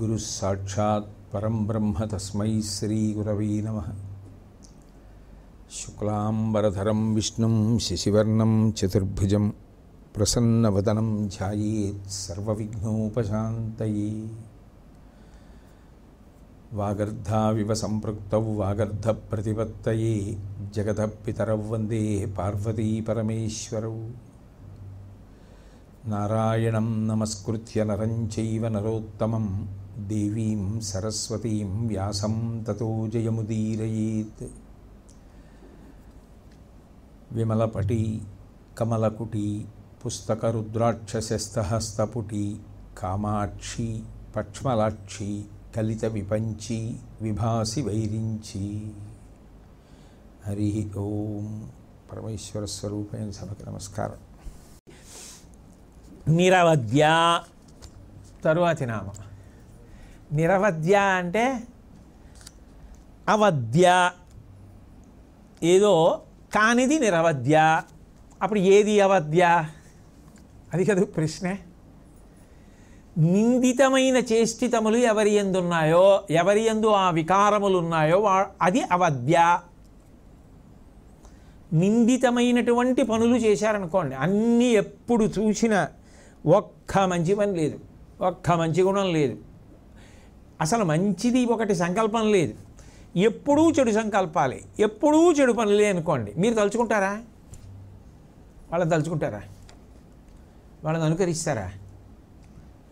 గురు సాక్షాత్ పరం బ్రహ్మ తస్మై శ్రీ గురవీ నమ శుక్లాంబరధరం విష్ణుం శశివర్ణం చతుర్భుజం ప్రసన్నవదనం వాగర్ధావివ సర్వవిఘ్నోపశాంతయే వాగర్ధ సంపృక్తౌ వాగర్ధప్రతిపత్తయే జగదపితరౌ వందే పార్వతీ పరమేశ్వరౌ నారాయణం నమస్కృత్య నరం చైవ నరోత్తమం దేవీం సరస్వతీం వ్యాసం తతో జయముదీరయేత్ విమలపటి కమలకుటి పుస్తకరుద్రాక్షశస్తహస్తపుటి కామాక్షి పక్ష్మలాక్షి కలిత విపంచి విభాసి వైరించి హరి ఓం పరమేశ్వర స్వరూపేణ సభకి నమస్కారం నిరవద్య తరువాతి నామ నిరవద్య అంటే అవద్య ఏదో కానిది నిరవద్య అప్పుడు ఏది అవద్య అది కదా ప్రశ్నే నిందితమైన చేష్టితములు ఎవరి ఎందున్నాయో ఎవరి ఎందు ఆ వికారములు ఉన్నాయో అది అవద్య నిందితమైనటువంటి పనులు చేశారనుకోండి అన్నీ ఎప్పుడు చూసినా ఒక్క మంచి పని లేదు ఒక్క మంచి గుణం లేదు అసలు మంచిది ఒకటి సంకల్పం లేదు ఎప్పుడూ చెడు సంకల్పాలే ఎప్పుడూ చెడు పనులే అనుకోండి మీరు తలుచుకుంటారా వాళ్ళని తలుచుకుంటారా వాళ్ళని అనుకరిస్తారా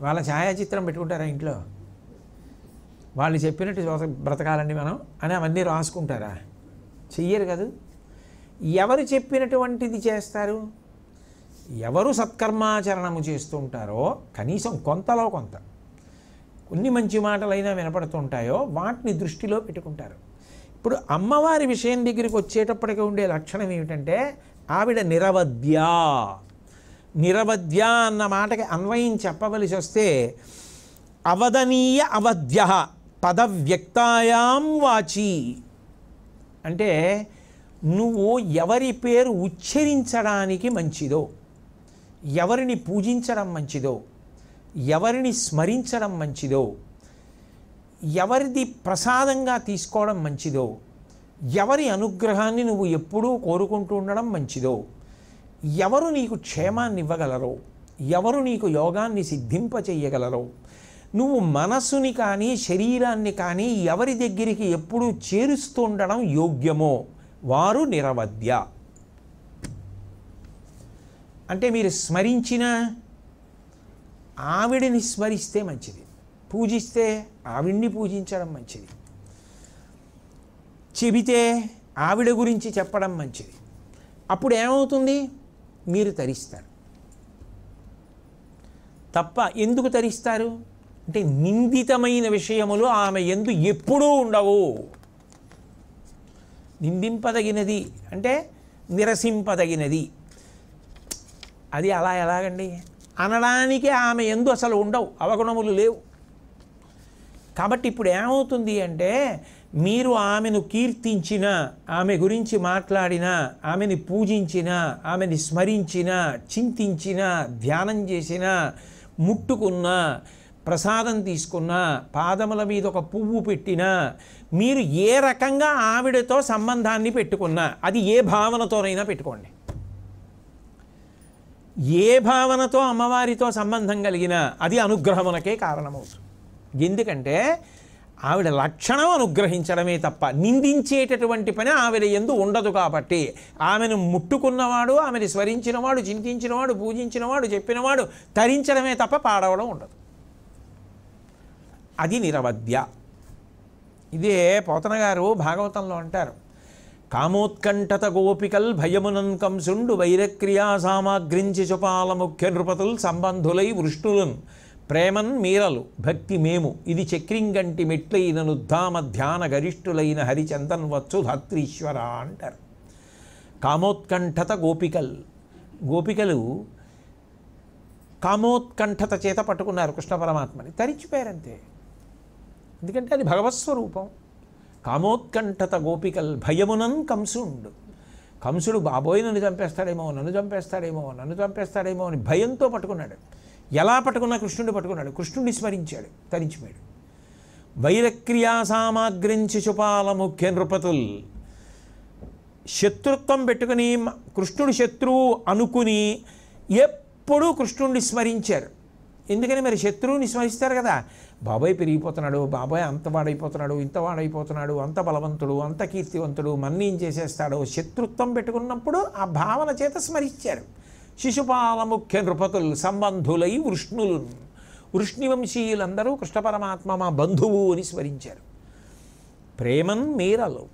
వాళ్ళ ఛాయాచిత్రం పెట్టుకుంటారా ఇంట్లో వాళ్ళు చెప్పినట్టు బ్రతకాలండి మనం అని అవన్నీ రాసుకుంటారా చెయ్యరు కదా ఎవరు చెప్పినటువంటిది చేస్తారు ఎవరు సత్కర్మాచరణము చేస్తుంటారో కనీసం కొంతలో కొంత కొన్ని మంచి మాటలైనా వినపడుతుంటాయో వాటిని దృష్టిలో పెట్టుకుంటారు ఇప్పుడు అమ్మవారి విషయం దగ్గరికి వచ్చేటప్పటికి ఉండే లక్షణం ఏమిటంటే ఆవిడ నిరవధ్య నిరవధ్య అన్న మాటకి అన్వయం చెప్పవలసి వస్తే అవదనీయ అవధ్య పదవ్యక్తాయాం వాచి అంటే నువ్వు ఎవరి పేరు ఉచ్చరించడానికి మంచిదో ఎవరిని పూజించడం మంచిదో ఎవరిని స్మరించడం మంచిదో ఎవరిది ప్రసాదంగా తీసుకోవడం మంచిదో ఎవరి అనుగ్రహాన్ని నువ్వు ఎప్పుడూ కోరుకుంటూ ఉండడం మంచిదో ఎవరు నీకు క్షేమాన్ని ఇవ్వగలరో ఎవరు నీకు యోగాన్ని సిద్ధింపచేయగలరో నువ్వు మనసుని కానీ శరీరాన్ని కానీ ఎవరి దగ్గరికి ఎప్పుడూ చేరుస్తుండడం యోగ్యమో వారు నిరవధ్య అంటే మీరు స్మరించిన ఆవిడిని స్మరిస్తే మంచిది పూజిస్తే ఆవిడ్ని పూజించడం మంచిది చెబితే ఆవిడ గురించి చెప్పడం మంచిది అప్పుడు ఏమవుతుంది మీరు తరిస్తారు తప్ప ఎందుకు తరిస్తారు అంటే నిందితమైన విషయములు ఆమె ఎందు ఎప్పుడూ ఉండవు నిందింపదగినది అంటే నిరసింపదగినది అది అలా ఎలాగండి అనడానికి ఆమె ఎందు అసలు ఉండవు అవగుణములు లేవు కాబట్టి ఇప్పుడు ఏమవుతుంది అంటే మీరు ఆమెను కీర్తించిన ఆమె గురించి మాట్లాడిన ఆమెని పూజించిన ఆమెని స్మరించిన చింతించిన ధ్యానం చేసిన ముట్టుకున్న ప్రసాదం తీసుకున్న పాదముల మీద ఒక పువ్వు పెట్టిన మీరు ఏ రకంగా ఆవిడతో సంబంధాన్ని పెట్టుకున్నా అది ఏ భావనతోనైనా పెట్టుకోండి ఏ భావనతో అమ్మవారితో సంబంధం కలిగినా అది అనుగ్రహమునకే కారణమవుతుంది ఎందుకంటే ఆవిడ లక్షణం అనుగ్రహించడమే తప్ప నిందించేటటువంటి పని ఆవిడ ఎందు ఉండదు కాబట్టి ఆమెను ముట్టుకున్నవాడు ఆమెను స్మరించినవాడు చింతించినవాడు పూజించినవాడు చెప్పినవాడు తరించడమే తప్ప పాడవడం ఉండదు అది నిరవధ్య ఇదే పోతన గారు భాగవతంలో అంటారు కామోత్కంఠత గోపికల్ భయమునన్ కంసుండు వైరక్రియా సామాగ్రించి చుపాల ముఖ్య నృపతులు సంబంధులై వృష్టులన్ ప్రేమన్ మీరలు భక్తి మేము ఇది చక్రింగంటి మెట్లైన నుద్ధామ ధ్యాన గరిష్ఠులైన హరిచందన్ వచ్చు ధాత్రీశ్వర అంటారు కామోత్కంఠత గోపికల్ గోపికలు కామోత్కంఠత చేత పట్టుకున్నారు కృష్ణ పరమాత్మని తరిచిపోయారంతే ఎందుకంటే అది భగవత్స్వరూపం కామోత్కంఠత గోపికల్ భయమునం కంసుండు కంసుడు బాబోయ్ నన్ను చంపేస్తాడేమో నన్ను చంపేస్తాడేమో నన్ను చంపేస్తాడేమో అని భయంతో పట్టుకున్నాడు ఎలా పట్టుకున్నా కృష్ణుడు పట్టుకున్నాడు కృష్ణుడిని స్మరించాడు తరించిపోయాడు వైరక్రియా సామాగ్రించి చుపాల ముఖ్య నృపతుల్ శత్రుత్వం పెట్టుకుని కృష్ణుడు శత్రువు అనుకుని ఎప్పుడూ కృష్ణుడిని స్మరించారు ఎందుకని మరి శత్రువుని స్మరిస్తారు కదా బాబాయ్ పెరిగిపోతున్నాడు బాబాయ్ అంత వాడైపోతున్నాడు ఇంత వాడైపోతున్నాడు అంత బలవంతుడు అంత కీర్తివంతుడు మన్నీం చేసేస్తాడు శత్రుత్వం పెట్టుకున్నప్పుడు ఆ భావన చేత స్మరించారు శిశుపాల ముఖ్య నృపతులు సంబంధులై వృష్ణులు వృష్ణివంశీయులందరూ కృష్ణ పరమాత్మ మా బంధువు అని స్మరించారు ప్రేమన్ మీరలు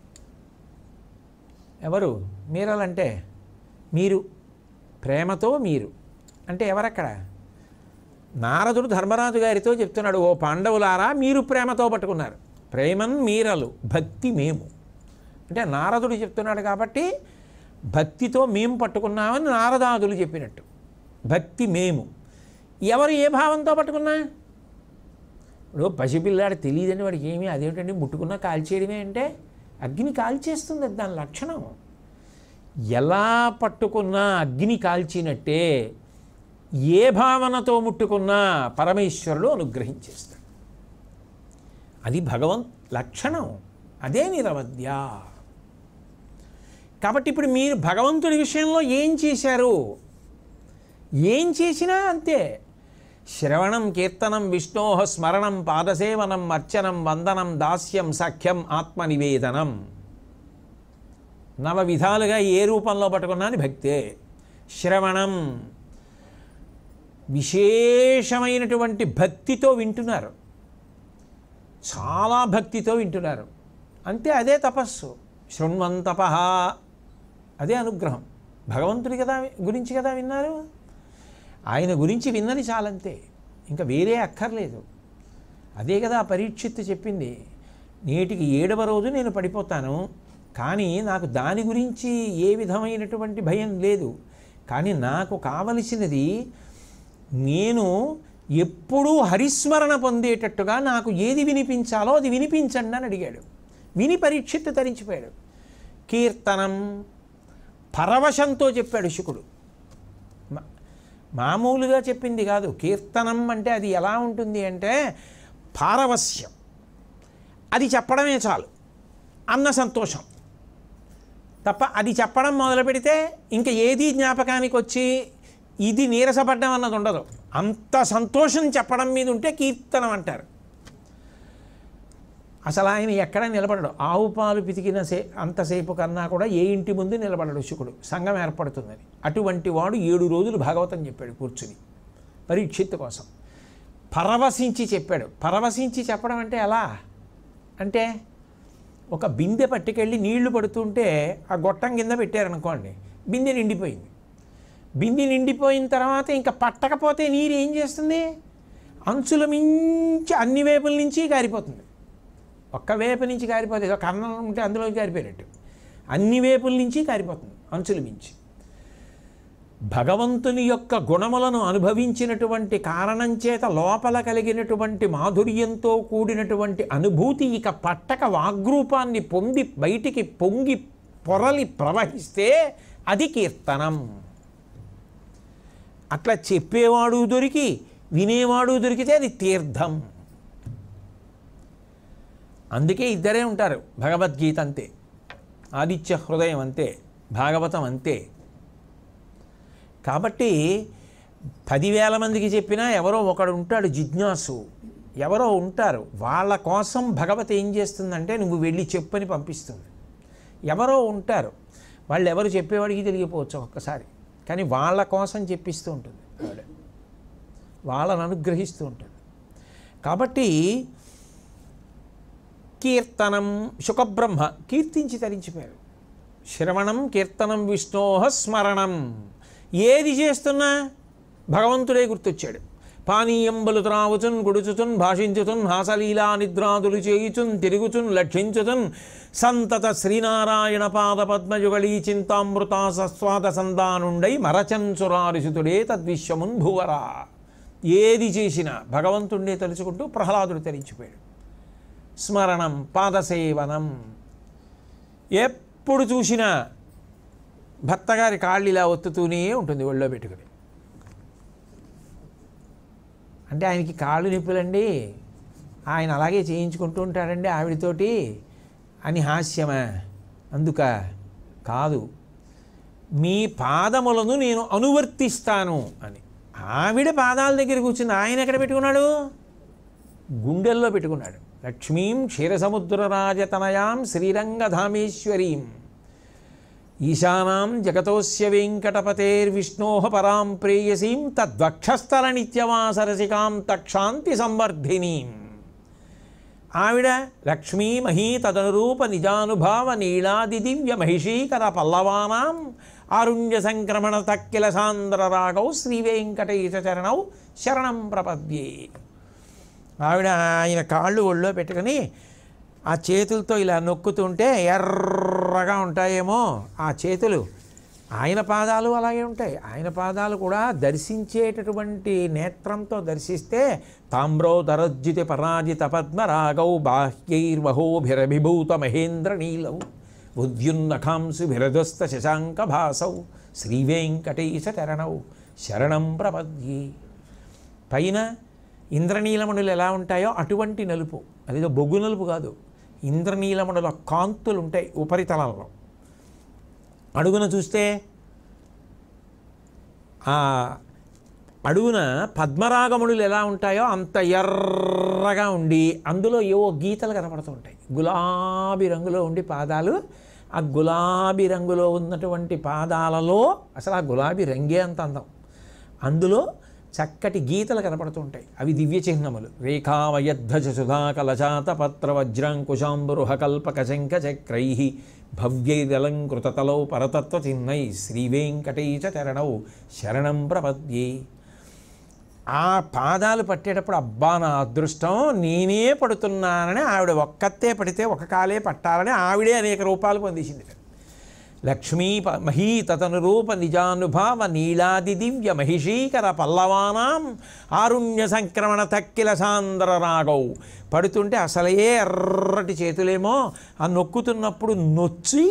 ఎవరు మీరలంటే మీరు ప్రేమతో మీరు అంటే ఎవరక్కడ నారదుడు ధర్మరాజు గారితో చెప్తున్నాడు ఓ పాండవులారా మీరు ప్రేమతో పట్టుకున్నారు ప్రేమన్ మీరలు భక్తి మేము అంటే నారదుడు చెప్తున్నాడు కాబట్టి భక్తితో మేము పట్టుకున్నామని నారదాదులు చెప్పినట్టు భక్తి మేము ఎవరు ఏ భావంతో పట్టుకున్నా ఇప్పుడు పసిపిల్లాడు తెలియదని వాడికి ఏమీ అదేమిటండి ముట్టుకున్నా కాల్చేయడమే అంటే అగ్ని కాల్చేస్తుంది దాని లక్షణం ఎలా పట్టుకున్నా అగ్ని కాల్చినట్టే ఏ భావనతో ముట్టుకున్నా పరమేశ్వరుడు అనుగ్రహించేస్తాడు అది భగవంత్ లక్షణం అదే నిరవద్య కాబట్టి ఇప్పుడు మీరు భగవంతుడి విషయంలో ఏం చేశారు ఏం చేసినా అంతే శ్రవణం కీర్తనం విష్ణోహ స్మరణం పాదసేవనం అర్చనం వందనం దాస్యం సఖ్యం ఆత్మనివేదనం నవ విధాలుగా ఏ రూపంలో పట్టుకున్నా భక్తే శ్రవణం విశేషమైనటువంటి భక్తితో వింటున్నారు చాలా భక్తితో వింటున్నారు అంతే అదే తపస్సు శృణ్వంతప అదే అనుగ్రహం భగవంతుడి కదా గురించి కదా విన్నారు ఆయన గురించి విన్నది చాలంతే ఇంకా వేరే అక్కర్లేదు అదే కదా పరీక్షిత్తు చెప్పింది నేటికి ఏడవ రోజు నేను పడిపోతాను కానీ నాకు దాని గురించి ఏ విధమైనటువంటి భయం లేదు కానీ నాకు కావలసినది నేను ఎప్పుడూ హరిస్మరణ పొందేటట్టుగా నాకు ఏది వినిపించాలో అది వినిపించండి అని అడిగాడు విని పరీక్షిత్తు తరించిపోయాడు కీర్తనం పరవశంతో చెప్పాడు శుకుడు మామూలుగా చెప్పింది కాదు కీర్తనం అంటే అది ఎలా ఉంటుంది అంటే పారవశ్యం అది చెప్పడమే చాలు అన్న సంతోషం తప్ప అది చెప్పడం మొదలు పెడితే ఇంకా ఏది జ్ఞాపకానికి వచ్చి ఇది నీరసపడ్డం అన్నది ఉండదు అంత సంతోషం చెప్పడం మీద ఉంటే కీర్తనం అంటారు అసలు ఆయన ఎక్కడ నిలబడడు ఆవు పాలు పితికిన సే అంతసేపు కన్నా కూడా ఏ ఇంటి ముందు నిలబడడు శుకుడు సంఘం ఏర్పడుతుందని అటువంటి వాడు ఏడు రోజులు భాగవతం చెప్పాడు కూర్చుని పరీక్షిత్ కోసం పరవశించి చెప్పాడు పరవశించి చెప్పడం అంటే ఎలా అంటే ఒక బిందె పట్టుకెళ్ళి నీళ్లు పడుతుంటే ఆ గొట్టం కింద పెట్టారనుకోండి బిందె నిండిపోయింది బింది నిండిపోయిన తర్వాత ఇంకా పట్టకపోతే నీరు ఏం చేస్తుంది అంచుల మించి అన్ని వేపుల నుంచి గారిపోతుంది ఒక్క వేపు నుంచి గారిపోతే ఒక అన్నం ఉంటే అందులోకి గారిపోయినట్టు అన్ని వేపుల నుంచి గారిపోతుంది అంచుల మించి భగవంతుని యొక్క గుణములను అనుభవించినటువంటి కారణం చేత లోపల కలిగినటువంటి మాధుర్యంతో కూడినటువంటి అనుభూతి ఇక పట్టక వాగ్రూపాన్ని పొంది బయటికి పొంగి పొరలి ప్రవహిస్తే అది కీర్తనం అట్లా చెప్పేవాడు దొరికి వినేవాడు దొరికితే అది తీర్థం అందుకే ఇద్దరే ఉంటారు భగవద్గీత అంతే ఆదిత్య హృదయం అంతే భాగవతం అంతే కాబట్టి పదివేల మందికి చెప్పినా ఎవరో ఒకడు ఉంటాడు జిజ్ఞాసు ఎవరో ఉంటారు వాళ్ళ కోసం భగవత్ ఏం చేస్తుందంటే నువ్వు వెళ్ళి చెప్పని పంపిస్తుంది ఎవరో ఉంటారు వాళ్ళు ఎవరు చెప్పేవాడికి తెలియపోవచ్చు ఒక్కసారి కానీ వాళ్ళ కోసం చెప్పిస్తూ ఉంటుంది వాళ్ళని అనుగ్రహిస్తూ ఉంటుంది కాబట్టి కీర్తనం సుఖబ్రహ్మ కీర్తించి తరించిపోయారు శ్రవణం కీర్తనం విష్ణోహ స్మరణం ఏది చేస్తున్నా భగవంతుడే గుర్తొచ్చాడు పానీయంబలు త్రావుచున్ గుడుచుచున్ భాషించుచున్ హాసలీలా నిద్రాదులు చేయుచున్ తిరుగుచున్ లక్షించుచున్ సంతత శ్రీనారాయణ పాద పద్మయుగళీ చింతామృతా సస్వాద సందానుండై మరచంచురారిషితుడే తద్విశ్వమున్ భువరా ఏది చేసినా భగవంతుణ్ణే తలుచుకుంటూ ప్రహ్లాదుడు తెరించిపోయాడు స్మరణం పాదసేవనం ఎప్పుడు చూసినా భర్తగారి కాళ్ళు ఇలా ఒత్తుతూనే ఉంటుంది ఒళ్ళో పెట్టుకుని అంటే ఆయనకి కాళ్ళు నిప్పులండి ఆయన అలాగే చేయించుకుంటూ ఉంటాడండి ఆవిడతోటి అని హాస్యమా అందుక కాదు మీ పాదములను నేను అనువర్తిస్తాను అని ఆవిడ పాదాల దగ్గర కూర్చుని ఆయన ఎక్కడ పెట్టుకున్నాడు గుండెల్లో పెట్టుకున్నాడు లక్ష్మీం క్షీరసముద్రరాజతనయాం శ్రీరంగధామేశ్వరీం ఈశానాం జగతోస్య వెంకటపతేర్విష్ణోః పరాం ప్రేయసీం తద్వక్షస్థల నిత్యవాసరసికాం తక్షాంతి సంవర్ధినీం ఆవిడ లక్ష్మీ మహీ తదనురూప నిజానుభావ నీలాది దివ్య మహిషీకర పల్లవానాం అరుణ్య సంక్రమణ తక్కిల సాంద్ర రాగౌ శ్రీ వెంకటేశ చరణౌ శరణం ప్రపద్యే ఆవిడ ఆయన కాళ్ళు ఒళ్ళో పెట్టుకుని ఆ చేతులతో ఇలా నొక్కుతుంటే ఎర్రగా ఉంటాయేమో ఆ చేతులు ఆయన పాదాలు అలాగే ఉంటాయి ఆయన పాదాలు కూడా దర్శించేటటువంటి నేత్రంతో దర్శిస్తే తామ్రో తరజ్జితి పరాజిత పద్మరాగౌ బాహ్యైర్వహోభిరభిభూత మహేంద్ర నీలౌ ఉద్యున్నఖాంసుభిరదస్త శశాంక భాసౌ శ్రీవేంకటేశ చరణౌ శరణం ప్రపద్యి పైన ఇంద్రనీలమణులు ఎలా ఉంటాయో అటువంటి నలుపు అదేదో బొగ్గు నలుపు కాదు ఇంద్రనీలముల కాంతులు ఉంటాయి ఉపరితలంలో అడుగున చూస్తే అడుగున పద్మరాగములు ఎలా ఉంటాయో అంత ఎర్రగా ఉండి అందులో ఏవో గీతలు కనపడుతూ ఉంటాయి గులాబీ రంగులో ఉండి పాదాలు ఆ గులాబీ రంగులో ఉన్నటువంటి పాదాలలో అసలు ఆ గులాబీ రంగే అంత అందం అందులో చక్కటి గీతలు కనపడుతుంటాయి అవి దివ్య చిహ్నములు రేఖావయధ్వజ సుధాకలజాత పత్ర వజ్రాంకుశాంబురుహకల్పక శంఖ చక్రై భవ్యైరలంకృతతలౌ పరతత్వ చిహ్నై శ్రీవేంకటేశ చరణౌ శరణం ప్రపద్యే ఆ పాదాలు పట్టేటప్పుడు అబ్బా నా అదృష్టం నేనే పడుతున్నానని ఆవిడ ఒక్కతే పడితే ఒక కాలే పట్టాలని ఆవిడే అనేక రూపాలు పొందేసింది లక్ష్మీ మహీతతనురూప నిజానుభావ నీలాది దివ్య మహిషీకర పల్లవానాం ఆరుణ్య సంక్రమణ తక్కిల సాంద్ర రాగౌ పడుతుంటే అసలే ఎర్రటి చేతులేమో ఆ నొక్కుతున్నప్పుడు నొచ్చి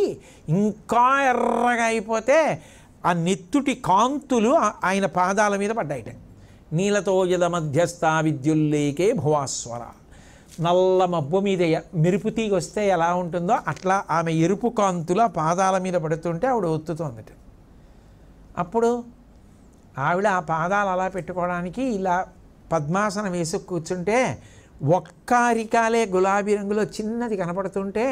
ఇంకా ఎర్రగా అయిపోతే ఆ నెత్తుటి కాంతులు ఆయన పాదాల మీద పడ్డాయిట నీలతో మధ్యస్థా విద్యుల్లేకే భువాస్వర నల్ల మబ్బు మీద మెరుపు తీగి వస్తే ఎలా ఉంటుందో అట్లా ఆమె ఎరుపు కాంతుల పాదాల మీద పడుతుంటే ఆవిడ ఒత్తుతోంది అప్పుడు ఆవిడ ఆ పాదాలు అలా పెట్టుకోవడానికి ఇలా పద్మాసనం వేసుకు కూర్చుంటే ఒక్కారికాలే గులాబీ రంగులో చిన్నది కనపడుతుంటే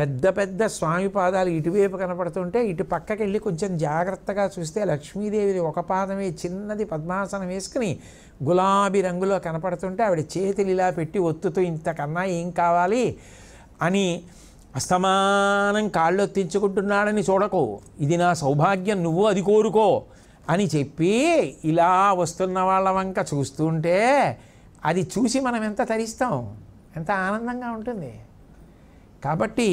పెద్ద పెద్ద స్వామి పాదాలు ఇటువైపు కనపడుతుంటే ఇటు పక్కకి వెళ్ళి కొంచెం జాగ్రత్తగా చూస్తే లక్ష్మీదేవిది ఒక పాదమే చిన్నది పద్మాసనం వేసుకుని గులాబీ రంగులో కనపడుతుంటే ఆవిడ చేతులు ఇలా పెట్టి ఒత్తుతూ ఇంతకన్నా ఏం కావాలి అని అస్తమానం కాళ్ళు ఒత్తించుకుంటున్నాడని చూడకు ఇది నా సౌభాగ్యం నువ్వు అది కోరుకో అని చెప్పి ఇలా వస్తున్న వాళ్ళ వంక చూస్తుంటే అది చూసి మనం ఎంత తరిస్తాం ఎంత ఆనందంగా ఉంటుంది కాబట్టి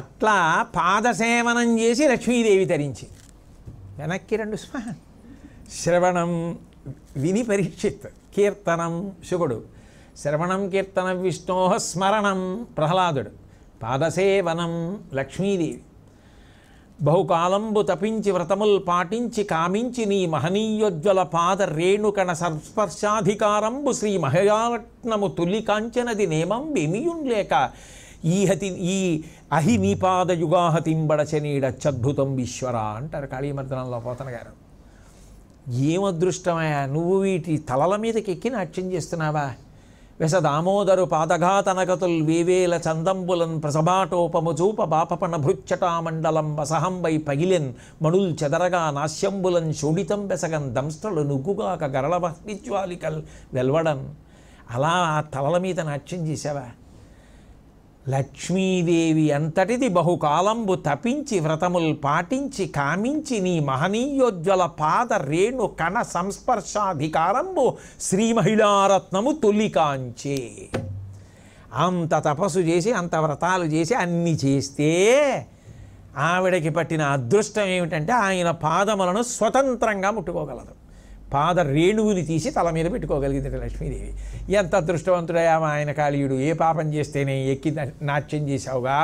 అట్లా పాదసేవనం చేసి లక్ష్మీదేవి తరించి వెనక్కి రెండు స్మ శ్రవణం విని పరీక్షిత్ కీర్తనం శుకుడు శ్రవణం కీర్తనం విష్ణో స్మరణం ప్రహ్లాదుడు పాదసేవనం లక్ష్మీదేవి బహుకాలంబు తపించి వ్రతముల్ పాటించి కామించి నీ మహనీయోజ్వల పాద రేణుకణ సంస్పర్శాధికారంబు శ్రీ మహయారత్నము తొలి కాంచనది నేమం విమియున్లేక ఈహతి ఈ అహి నీపాద చెనీడ చద్భుతం విశ్వర అంటారు కాళీమర్దనంలో పోతన గారు ఏమదృష్టమయ్యా నువ్వు వీటి తలల మీదకి ఎక్కి నాట్యం చేస్తున్నావా వెస దామోదరు పాదఘాతనగతుల్ వేవేల చందంబులన్ ప్రసభాటోపము ప్రసభాటోపముచూప బాపపణ భృచ్చటామండలం వసహంబై పగిలెన్ మణుల్ చెదరగా నాశ్యంబులన్ శోడితం వెసగన్ దంస్ట్రలు నుగ్గుగాక గరళ విజ్వాలికల్ వెల్వడన్ అలా ఆ తలల మీద నాట్యం చేసావా లక్ష్మీదేవి అంతటిది బహుకాలంబు తపించి వ్రతముల్ పాటించి కామించి నీ మహనీయోజ్వల పాద రేణు కణ సంస్పర్శాధికారంబు శ్రీ మహిళారత్నము తొలికాంచే అంత తపస్సు చేసి అంత వ్రతాలు చేసి అన్ని చేస్తే ఆవిడకి పట్టిన అదృష్టం ఏమిటంటే ఆయన పాదములను స్వతంత్రంగా ముట్టుకోగలదు పాద రేణువుని తీసి తల మీద పెట్టుకోగలిగింది లక్ష్మీదేవి ఎంత అదృష్టవంతుడయా మా ఆయన కాళీయుడు ఏ పాపం చేస్తేనే ఎక్కి నాట్యం చేశావుగా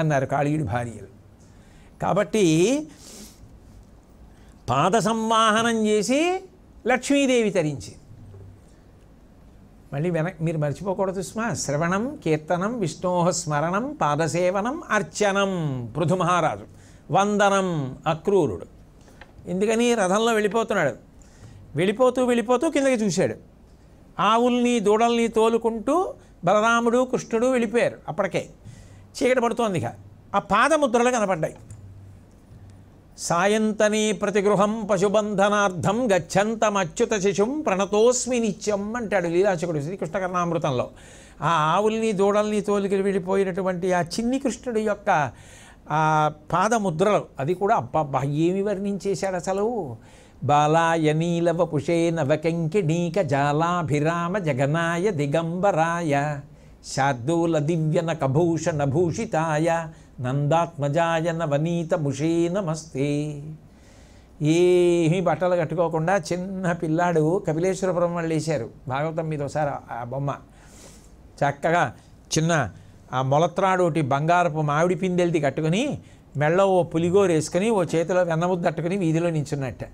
అన్నారు కాళీయుడి భార్యలు కాబట్టి పాద సంవాహనం చేసి లక్ష్మీదేవి తరించింది మళ్ళీ వెన మీరు మర్చిపోకూడదు సుమా శ్రవణం కీర్తనం విష్ణోహ స్మరణం పాదసేవనం అర్చనం పృథు మహారాజు వందనం అక్రూరుడు ఎందుకని రథంలో వెళ్ళిపోతున్నాడు వెళ్ళిపోతూ వెళ్ళిపోతూ కిందకి చూశాడు ఆవుల్ని దూడల్ని తోలుకుంటూ బలరాముడు కృష్ణుడు వెళ్ళిపోయారు అప్పటికే చీకటి పడుతోంది ఇక ఆ పాదముద్రలు కనపడ్డాయి సాయంతని ప్రతిగృహం పశుబంధనార్థం గచ్చంతమచ్యుత శిశుం ప్రణతోస్మి నిత్యం అంటాడు లీలాచకుడు శ్రీకృష్ణకర్ణామృతంలో ఆ ఆవుల్ని దూడల్ని తోలికి వెళ్ళిపోయినటువంటి ఆ చిన్ని కృష్ణుడి యొక్క పాదముద్రలు అది కూడా అబ్బాబ్బా ఏమి వర్ణించేశాడు అసలు బాలాయ నీలవ పుషే నవకంకిణీక జాలాభిరామ జగనాయ దిగంబరాయ శార్దూల దివ్యన కభూషణ భూషితాయ నందాత్మజాయ నవనీత ముషే నమస్తే ఏమీ బట్టలు కట్టుకోకుండా చిన్న పిల్లాడు కపిలేశ్వర వాళ్ళు వేశారు భాగవతం మీద ఒకసారి ఆ బొమ్మ చక్కగా చిన్న ఆ మొలత్రాడోటి బంగారపు మామిడి పిందెల్ది కట్టుకుని మెళ్ళ ఓ పులిగోరు వేసుకుని ఓ చేతిలో వెన్నముద్దట్టుకుని వీధిలో నించున్నట్టే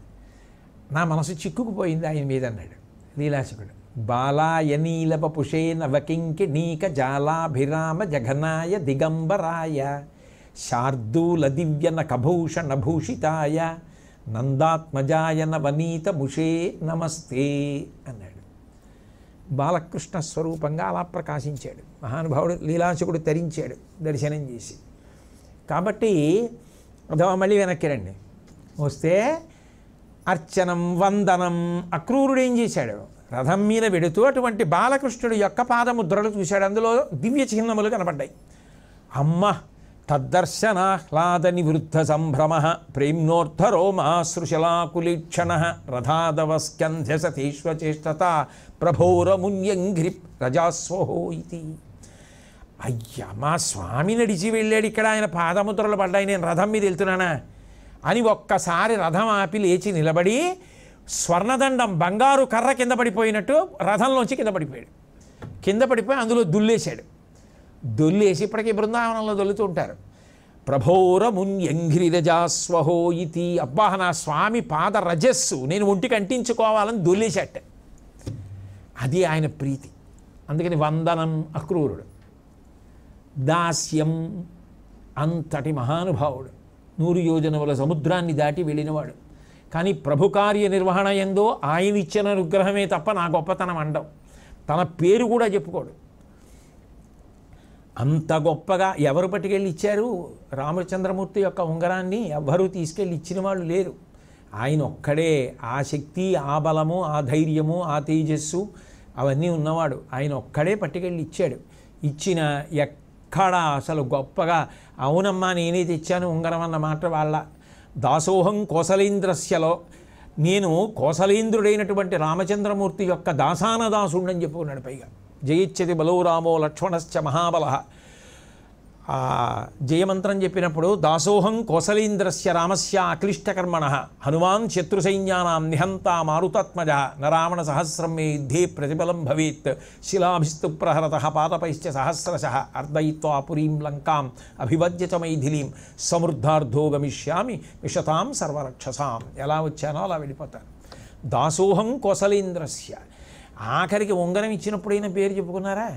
నా మనసు చిక్కుకుపోయింది ఆయన మీద అన్నాడు లీలాసుకుడు బాలాయనీలప పుషే నవకింకి నీక జాలాభిరామ జఘనాయ దిగంబరాయ శార్దూల దివ్య కభూష భూషితాయ నందాత్మజాయ నవనీత ముషే నమస్తే అన్నాడు బాలకృష్ణ స్వరూపంగా అలా ప్రకాశించాడు మహానుభావుడు లీలాసుకుడు తరించాడు దర్శనం చేసి కాబట్టి అదో మళ్ళీ వెనక్కి రండి వస్తే అర్చనం వందనం అక్రూరుడు ఏం చేశాడు రథం మీద పెడుతూ అటువంటి బాలకృష్ణుడు యొక్క పాదముద్రలు చూశాడు అందులో దివ్య చిహ్నములు కనపడ్డాయి అమ్మ తద్దర్శనాహ్లాద నివృద్ధ సంభ్రమ ప్రేమ్నోర్థరోమాశ్రుశలాకులీక్షణ రథాదవస్కంధ్యసతీశ్వచేష్టత ప్రభోరమున్యంఘ్రి రజాస్వహో ఇది అయ్యా మా స్వామి నడిచి వెళ్ళాడు ఇక్కడ ఆయన పాదముద్రలు పడ్డాయి నేను రథం మీద వెళ్తున్నానా అని ఒక్కసారి రథం ఆపి లేచి నిలబడి స్వర్ణదండం బంగారు కర్ర కింద పడిపోయినట్టు రథంలోంచి కింద పడిపోయాడు కింద పడిపోయి అందులో దుల్లేశాడు దొల్లేసి ఇప్పటికీ బృందావనంలో దొల్లుతూ ఉంటారు ప్రభోర ఎంఘ్రిరజాస్వహో ఇతి అబ్బాహ నా స్వామి పాద రజస్సు నేను ఒంటికి అంటించుకోవాలని దొల్లేశాట అది ఆయన ప్రీతి అందుకని వందనం అక్రూరుడు దాస్యం అంతటి మహానుభావుడు నూరు యోజనముల సముద్రాన్ని దాటి వెళ్ళినవాడు కానీ ప్రభు కార్య నిర్వహణ ఎందో ఆయన ఇచ్చిన అనుగ్రహమే తప్ప నా గొప్పతనం అండం తన పేరు కూడా చెప్పుకోడు అంత గొప్పగా ఎవరు పట్టుకెళ్ళి ఇచ్చారు రామచంద్రమూర్తి యొక్క ఉంగరాన్ని ఎవ్వరూ తీసుకెళ్ళి ఇచ్చిన వాళ్ళు లేరు ఆయన ఒక్కడే ఆ శక్తి ఆ బలము ఆ ధైర్యము ఆ తేజస్సు అవన్నీ ఉన్నవాడు ఆయన ఒక్కడే పట్టుకెళ్ళి ఇచ్చాడు ఇచ్చిన ఎక్కడ అసలు గొప్పగా అవునమ్మా నేనే తెచ్చాను ఉంగరం అన్న మాట వాళ్ళ దాసోహం కోసలేంద్రస్యలో నేను కోసలేంద్రుడైనటువంటి రామచంద్రమూర్తి యొక్క అని చెప్పుకున్నాడు పైగా జయిచ్చది బలో రామో లక్ష్మణశ్చ మహాబల జయమంత్రం చెప్పినప్పుడు దాసోహం కోసలీంద్రస్య రామస్య అక్లిష్టకర్మణ హనుమాన్ శత్రు సైన్యానాం నిహంత మారుతాత్మజ నరావణ సహస్రం మే యుద్ధే ప్రతిఫలం భవేత్ శిలాభిస్తు ప్రహరత పాతపైశ్చ సహస్రశ అర్ధయిత్వా పురీం లంకాం అభివద్య చ మైథిలీం సమృద్ధార్థో గమిష్యామి విషతాం సర్వరక్షసాం ఎలా వచ్చానో అలా వెళ్ళిపోతాను దాసోహం కోసలీంద్రస్య ఆఖరికి ఉంగరం ఇచ్చినప్పుడైనా పేరు చెప్పుకున్నారా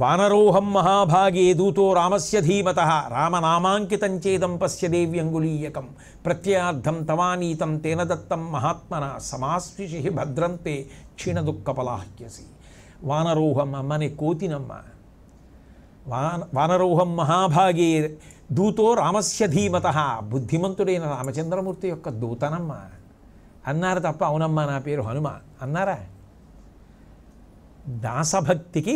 वानरोहम महाभागे दूतो रामस्य धीमतः रामनामांकितं चेदं पश्य देव्यंगुलीयकं प्रत्यार्धं तवानीतं तेन दत्तं महात्मना समास्विशिः भद्रन्ते क्षीण दुखपलाह्यसी वानरोहम मने कोतिनम्म वान वानरोहम महाभागे दूतो रामस्य धीमतः बुद्धिमंतुडैन रामचंद्रमूर्ति యొక్క దూతనమ్మ అన్నారు తప్ప అవునమ్మ నా పేరు హనుమ అన్నారా దాసభక్తికి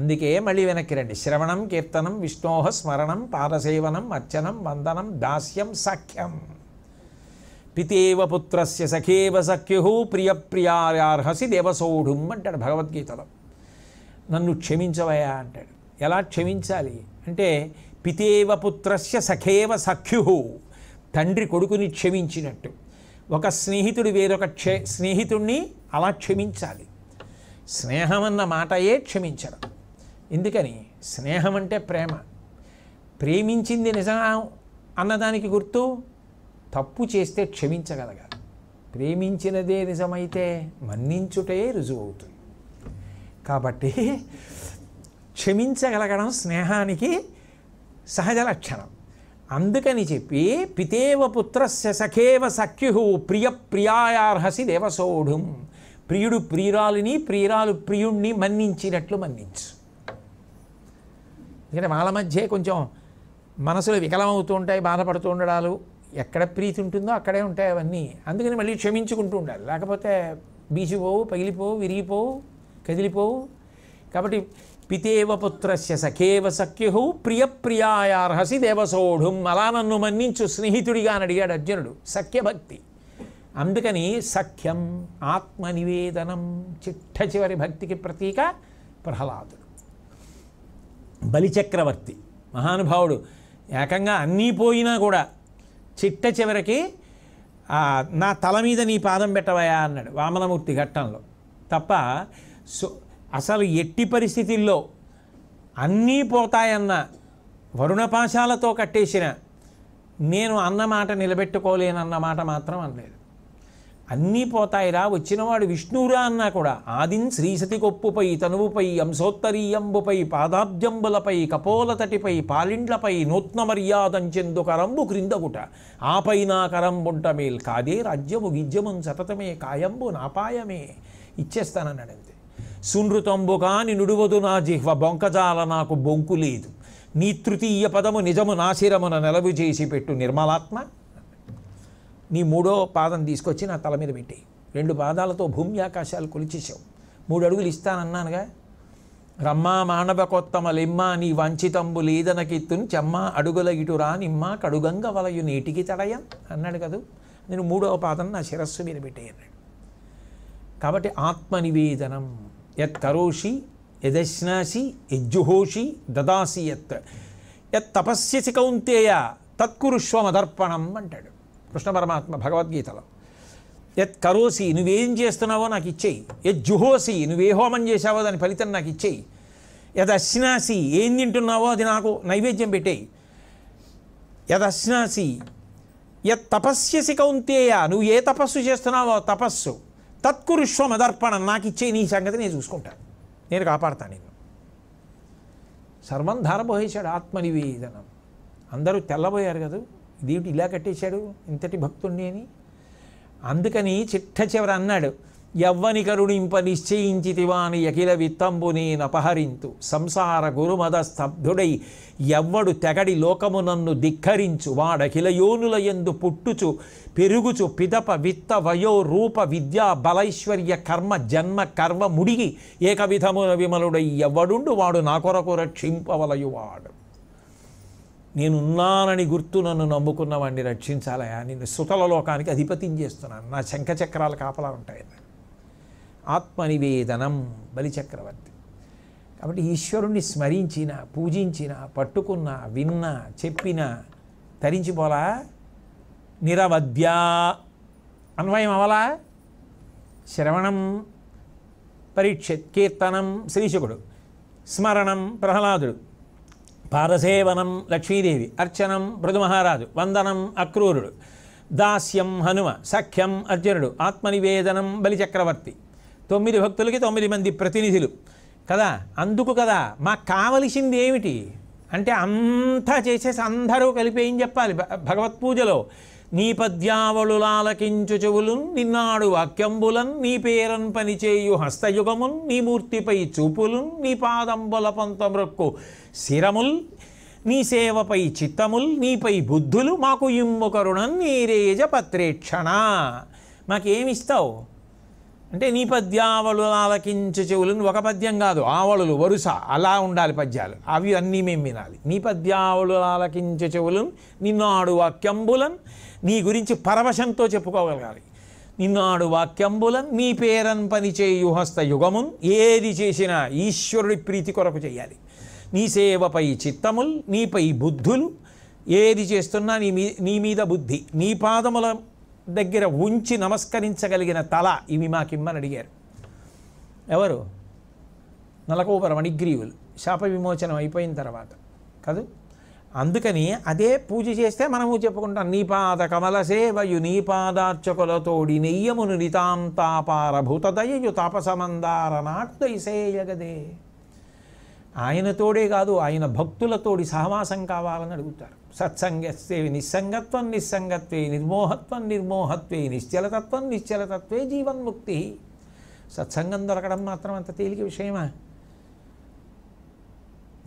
అందుకే మళ్ళీ వెనక్కి రండి శ్రవణం కీర్తనం విష్ణోహ స్మరణం పాదసేవనం అర్చనం వందనం దాస్యం సఖ్యం పితేవ పుత్రస్య సఖేవ సఖ్యు ప్రియార్హసి దేవసౌఢుం అంటాడు భగవద్గీతలో నన్ను క్షమించవయా అంటాడు ఎలా క్షమించాలి అంటే పితేవ పుత్రస్య సఖేవ సఖ్యు తండ్రి కొడుకుని క్షమించినట్టు ఒక స్నేహితుడు వేరొక క్షే స్నేహితుణ్ణి అలా క్షమించాలి స్నేహం అన్న మాటయే క్షమించడం ఎందుకని స్నేహం అంటే ప్రేమ ప్రేమించింది నిజం అన్నదానికి గుర్తు తప్పు చేస్తే క్షమించగలగాలి ప్రేమించినదే నిజమైతే మన్నించుటే రుజువు అవుతుంది కాబట్టి క్షమించగలగడం స్నేహానికి సహజ లక్షణం అందుకని చెప్పి పితేవ పుత్రస్య సఖేవ సఖ్యు ప్రియ ప్రియాయార్హసి దేవసోఢుం ప్రియుడు ప్రియురాలిని ప్రియురాలు ప్రియుణ్ణి మన్నించినట్లు మన్నించు ఎందుకంటే వాళ్ళ మధ్య కొంచెం మనసులు వికలమవుతూ ఉంటాయి బాధపడుతూ ఉండడాలు ఎక్కడ ప్రీతి ఉంటుందో అక్కడే ఉంటాయి అవన్నీ అందుకని మళ్ళీ క్షమించుకుంటూ ఉండాలి లేకపోతే బీచిపోవు పగిలిపోవు విరిగిపోవు కదిలిపోవు కాబట్టి పితేవ పుత్రస్య సఖేవ సఖ్యుహు ప్రియాయార్హసి దేవసోఢుం అలా నన్ను మన్నించు స్నేహితుడిగా అని అడిగాడు అర్జునుడు సఖ్యభక్తి అందుకని సఖ్యం ఆత్మనివేదనం చిట్ట చివరి భక్తికి ప్రతీక ప్రహ్లాదుడు బలిచక్రవర్తి మహానుభావుడు ఏకంగా అన్నీ పోయినా కూడా చిట్ట చివరికి నా తల మీద నీ పాదం పెట్టవయా అన్నాడు వామనమూర్తి ఘట్టంలో తప్ప సో అసలు ఎట్టి పరిస్థితుల్లో అన్నీ పోతాయన్న వరుణపాశాలతో కట్టేసిన నేను అన్నమాట నిలబెట్టుకోలేనన్న మాట మాత్రం అనలేదు అన్నీ పోతాయిరా వచ్చినవాడు విష్ణువురా అన్నా కూడా ఆదిన్ శ్రీసతి కొప్పుపై తనువుపై అంశోత్తరీయంబుపై పాదాబ్జంబులపై కపోలతటిపై పాలిండ్లపై నూత్న మర్యాదంచెందు కరంబు క్రిందగుట ఆపైన కరంబుంట మేల్ కాదే రాజ్యము విద్యమున్ సతతమే కాయంబు నాపాయమే ఇచ్చేస్తానన్నాడు అంతే సునృతంబు కాని నుడువదు నా జిహ్వ బొంకజాల నాకు బొంకు లేదు నీ తృతీయ పదము నిజము నాశిరమున నెలవు చేసి పెట్టు నిర్మలాత్మ నీ మూడో పాదం తీసుకొచ్చి నా తల మీద పెట్టి రెండు పాదాలతో భూమి ఆకాశాలు కొలిచేసావు మూడు అడుగులు ఇస్తానన్నానుగా రమ్మా మానవకొత్తమ లిమ్మ నీ వంచితంబు లేదనకిత్తుని చెమ్మ అడుగుల ఇటు రానిమ్మ కడుగంగ వలయు నీటికి తడయం అన్నాడు కదూ నేను మూడవ పాదం నా శిరస్సు మీద పెట్టేయన్నాడు కాబట్టి ఆత్మనివేదనం యత్ కరోషి యదశ్నాసి యజ్జుహోషి దదాసి యత్ యత్ తపస్యసి కౌంతేయ తత్కురుష్వమదర్పణం అంటాడు కృష్ణ పరమాత్మ భగవద్గీతలో యత్ కరోసి నువ్వేం చేస్తున్నావో నాకు ఇచ్చేయి యత్ జుహోసి నువ్వే హోమం చేసావో దాని ఫలితం నాకు ఇచ్చేయి యద్ అశ్నాసి ఏం తింటున్నావో అది నాకు నైవేద్యం పెట్టేయి యద్ అశ్నాసి యత్ తపస్యసి కౌంతేయ నువ్వు ఏ తపస్సు చేస్తున్నావో తపస్సు తత్కురుష్వమదర్పణ నాకు ఇచ్చే నీ సంగతి నేను చూసుకుంటాను నేను కాపాడతాను నేను సర్వం ధారబోహేశాడు ఆత్మనివేదనం అందరూ తెల్లబోయారు కదా దేవుడు ఇలా కట్టేశాడు ఇంతటి భక్తుణ్ణి అని అందుకని చిట్ట చివర అన్నాడు నిశ్చయించి నిశ్చయించితివాని అఖిల విత్తంబు నేనపహరింతు సంసార గురుమద స్తబ్ధుడై ఎవ్వడు తెగడి లోకము నన్ను ధిక్కరించు వాడఖిల యోనుల ఎందు పుట్టుచు పెరుగుచు పిదప విత్త వయో రూప విద్యా బలైశ్వర్య కర్మ జన్మ కర్మ ముడిగి ఏకవిధమున విమలుడై ఎవ్వడుండు వాడు నా కొరకు రక్షింపవలయువాడు నేనున్నానని గుర్తు నన్ను నమ్ముకున్న వాడిని రక్షించాలయా నేను సుతల లోకానికి అధిపతిని చేస్తున్నాను నా చక్రాలు కాపలా ఉంటాయి ఆత్మనివేదనం బలిచక్రవర్తి కాబట్టి ఈశ్వరుణ్ణి స్మరించిన పూజించిన పట్టుకున్న విన్న చెప్పిన తరించిపోలా నిరవద్యా అన్వయం అవలా శ్రవణం పరీక్ష కీర్తనం శ్రీశుకుడు స్మరణం ప్రహ్లాదుడు పాదసేవనం లక్ష్మీదేవి అర్చనం మృదుమహారాజు వందనం అక్రూరుడు దాస్యం హనుమ సఖ్యం అర్జునుడు ఆత్మనివేదనం బలిచక్రవర్తి తొమ్మిది భక్తులకి తొమ్మిది మంది ప్రతినిధులు కదా అందుకు కదా మాకు కావలసింది ఏమిటి అంటే అంతా చేసేసి అందరూ కలిపి ఏం చెప్పాలి భగవత్ పూజలో నీ పద్యావళులాలకించు చెవులున్ నిన్నాడు వాక్యంబులన్ నీ పేరన్ పనిచేయు హస్తయుగమున్ నీ మూర్తిపై చూపులున్ నీ పాదంబుల పంతమృక్కు శిరముల్ నీ సేవపై చిత్తముల్ నీపై బుద్ధులు మాకు ఇమ్ము కరుణన్ నీరేజ పత్రేక్షణ మాకేమిస్తావు అంటే నీ పద్యావళు ఆలకించు చెవులు ఒక పద్యం కాదు ఆవళులు వరుస అలా ఉండాలి పద్యాలు అవి అన్నీ మేము వినాలి నీ పద్యావళు ఆలకించు చెవులు నిన్నాడు వాక్యంబులన్ నీ గురించి పరవశంతో చెప్పుకోగలగాలి నిన్నాడు వాక్యంబులం మీ పేరన్ పని చేయుహస్త యుగమున్ ఏది చేసినా ఈశ్వరుడి ప్రీతి కొరకు చేయాలి నీ సేవపై చిత్తముల్ నీపై బుద్ధులు ఏది చేస్తున్నా నీ మీ నీ మీద బుద్ధి నీ పాదముల దగ్గర ఉంచి నమస్కరించగలిగిన తల ఇవి మాకిమ్మని అడిగారు ఎవరు నలకోపర మణిగ్రీవులు శాప విమోచనం అయిపోయిన తర్వాత కాదు అందుకని అదే పూజ చేస్తే మనము చెప్పుకుంటాం నీపాద కమల సేవయు నీపాదార్చకులతోడి నెయ్యమును నితాంతాపారభూత దయయు తాపసమందార నాకు దయసేయగదే ఆయనతోడే కాదు ఆయన భక్తులతోడి సహవాసం కావాలని అడుగుతారు సత్సంగస్తే నిస్సంగత్వం నిస్సంగత్వే నిర్మోహత్వం నిర్మోహత్వే నిశ్చలతత్వం నిశ్చలతత్వే జీవన్ముక్తి సత్సంగం దొరకడం మాత్రం అంత తేలిక విషయమా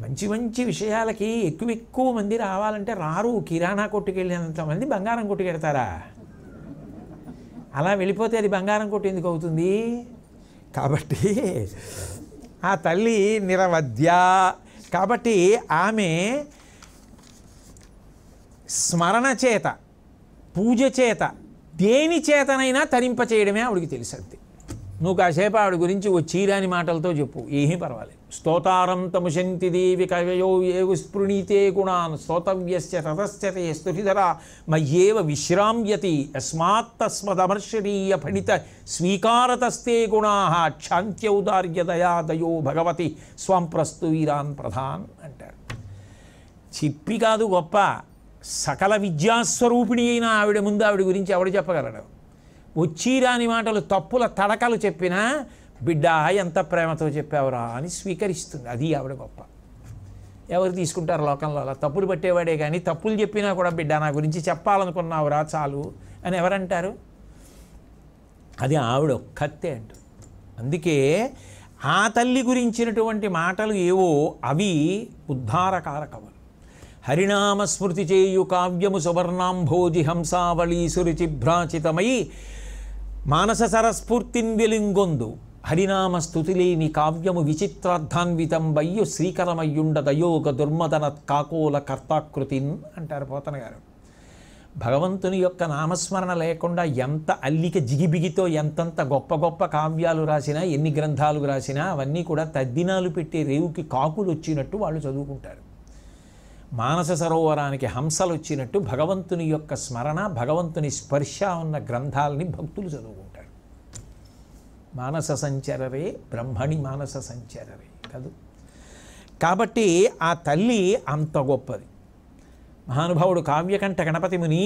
మంచి మంచి విషయాలకి ఎక్కువ ఎక్కువ మంది రావాలంటే రారు కిరాణా కొట్టుకెళ్ళినంత మంది బంగారం కొట్టుకెడతారా అలా వెళ్ళిపోతే అది బంగారం కొట్టు ఎందుకు అవుతుంది కాబట్టి ఆ తల్లి నిరవద్య కాబట్టి ఆమె స్మరణ చేత పూజ చేత దేని చేతనైనా తరింపచేయడమే ఆవిడికి తెలుసద్ది నువ్వు కాసేపు ఆవిడ గురించి ఓ చీరాని మాటలతో చెప్పు ఏమీ పర్వాలేదు స్తోతారం తముశంతి దేవి కవయో ఏ స్పృణీతే గుణాన్ స్తోతవ్యస్య తతశ్చతే స్తుతిధర మయ్యేవ విశ్రామ్యతి యస్మాత్తస్మదమర్షరీయ ఫణిత స్వీకారతస్తే గుణా దయో భగవతి స్వం ప్రస్తువీరాన్ ప్రధాన్ అంటాడు చిప్పి కాదు గొప్ప సకల విద్యాస్వరూపిణి అయిన ఆవిడ ముందు ఆవిడ గురించి ఎవడు చెప్పగలడు వచ్చిరాని మాటలు తప్పుల తడకలు చెప్పినా బిడ్డ ఎంత ప్రేమతో చెప్పావురా అని స్వీకరిస్తుంది అది ఆవిడ గొప్ప ఎవరు తీసుకుంటారు లోకంలో అలా తప్పులు పట్టేవాడే కానీ తప్పులు చెప్పినా కూడా బిడ్డ నా గురించి చెప్పాలనుకున్నావురా చాలు అని ఎవరంటారు అది ఆవిడ కత్తే అంటు అందుకే ఆ తల్లి గురించినటువంటి మాటలు ఏవో అవి ఉద్ధారకారకములు హరినామస్మృతి చేయు కావ్యము సువర్ణాంభోజి హంసావళీ సురుచిభ్రాచితమై మానస సరస్ఫూర్తిన్ హరినామ స్థుతి లేని కావ్యము శ్రీకరమయ్యుండ దయోగ దుర్మదన కాకోల కర్తాకృతి అంటారు పోతన గారు భగవంతుని యొక్క నామస్మరణ లేకుండా ఎంత అల్లిక జిగిబిగితో ఎంతంత గొప్ప గొప్ప కావ్యాలు రాసినా ఎన్ని గ్రంథాలు రాసినా అవన్నీ కూడా తద్దినాలు పెట్టే రేవుకి కాకులు వచ్చినట్టు వాళ్ళు చదువుకుంటారు మానస సరోవరానికి హంసలు వచ్చినట్టు భగవంతుని యొక్క స్మరణ భగవంతుని స్పర్శ ఉన్న గ్రంథాలని భక్తులు చదువుకుంటారు మానస సంచరరే బ్రహ్మణి మానస సంచరరే కాదు కాబట్టి ఆ తల్లి అంత గొప్పది మహానుభావుడు కావ్యకంఠ గణపతి ముని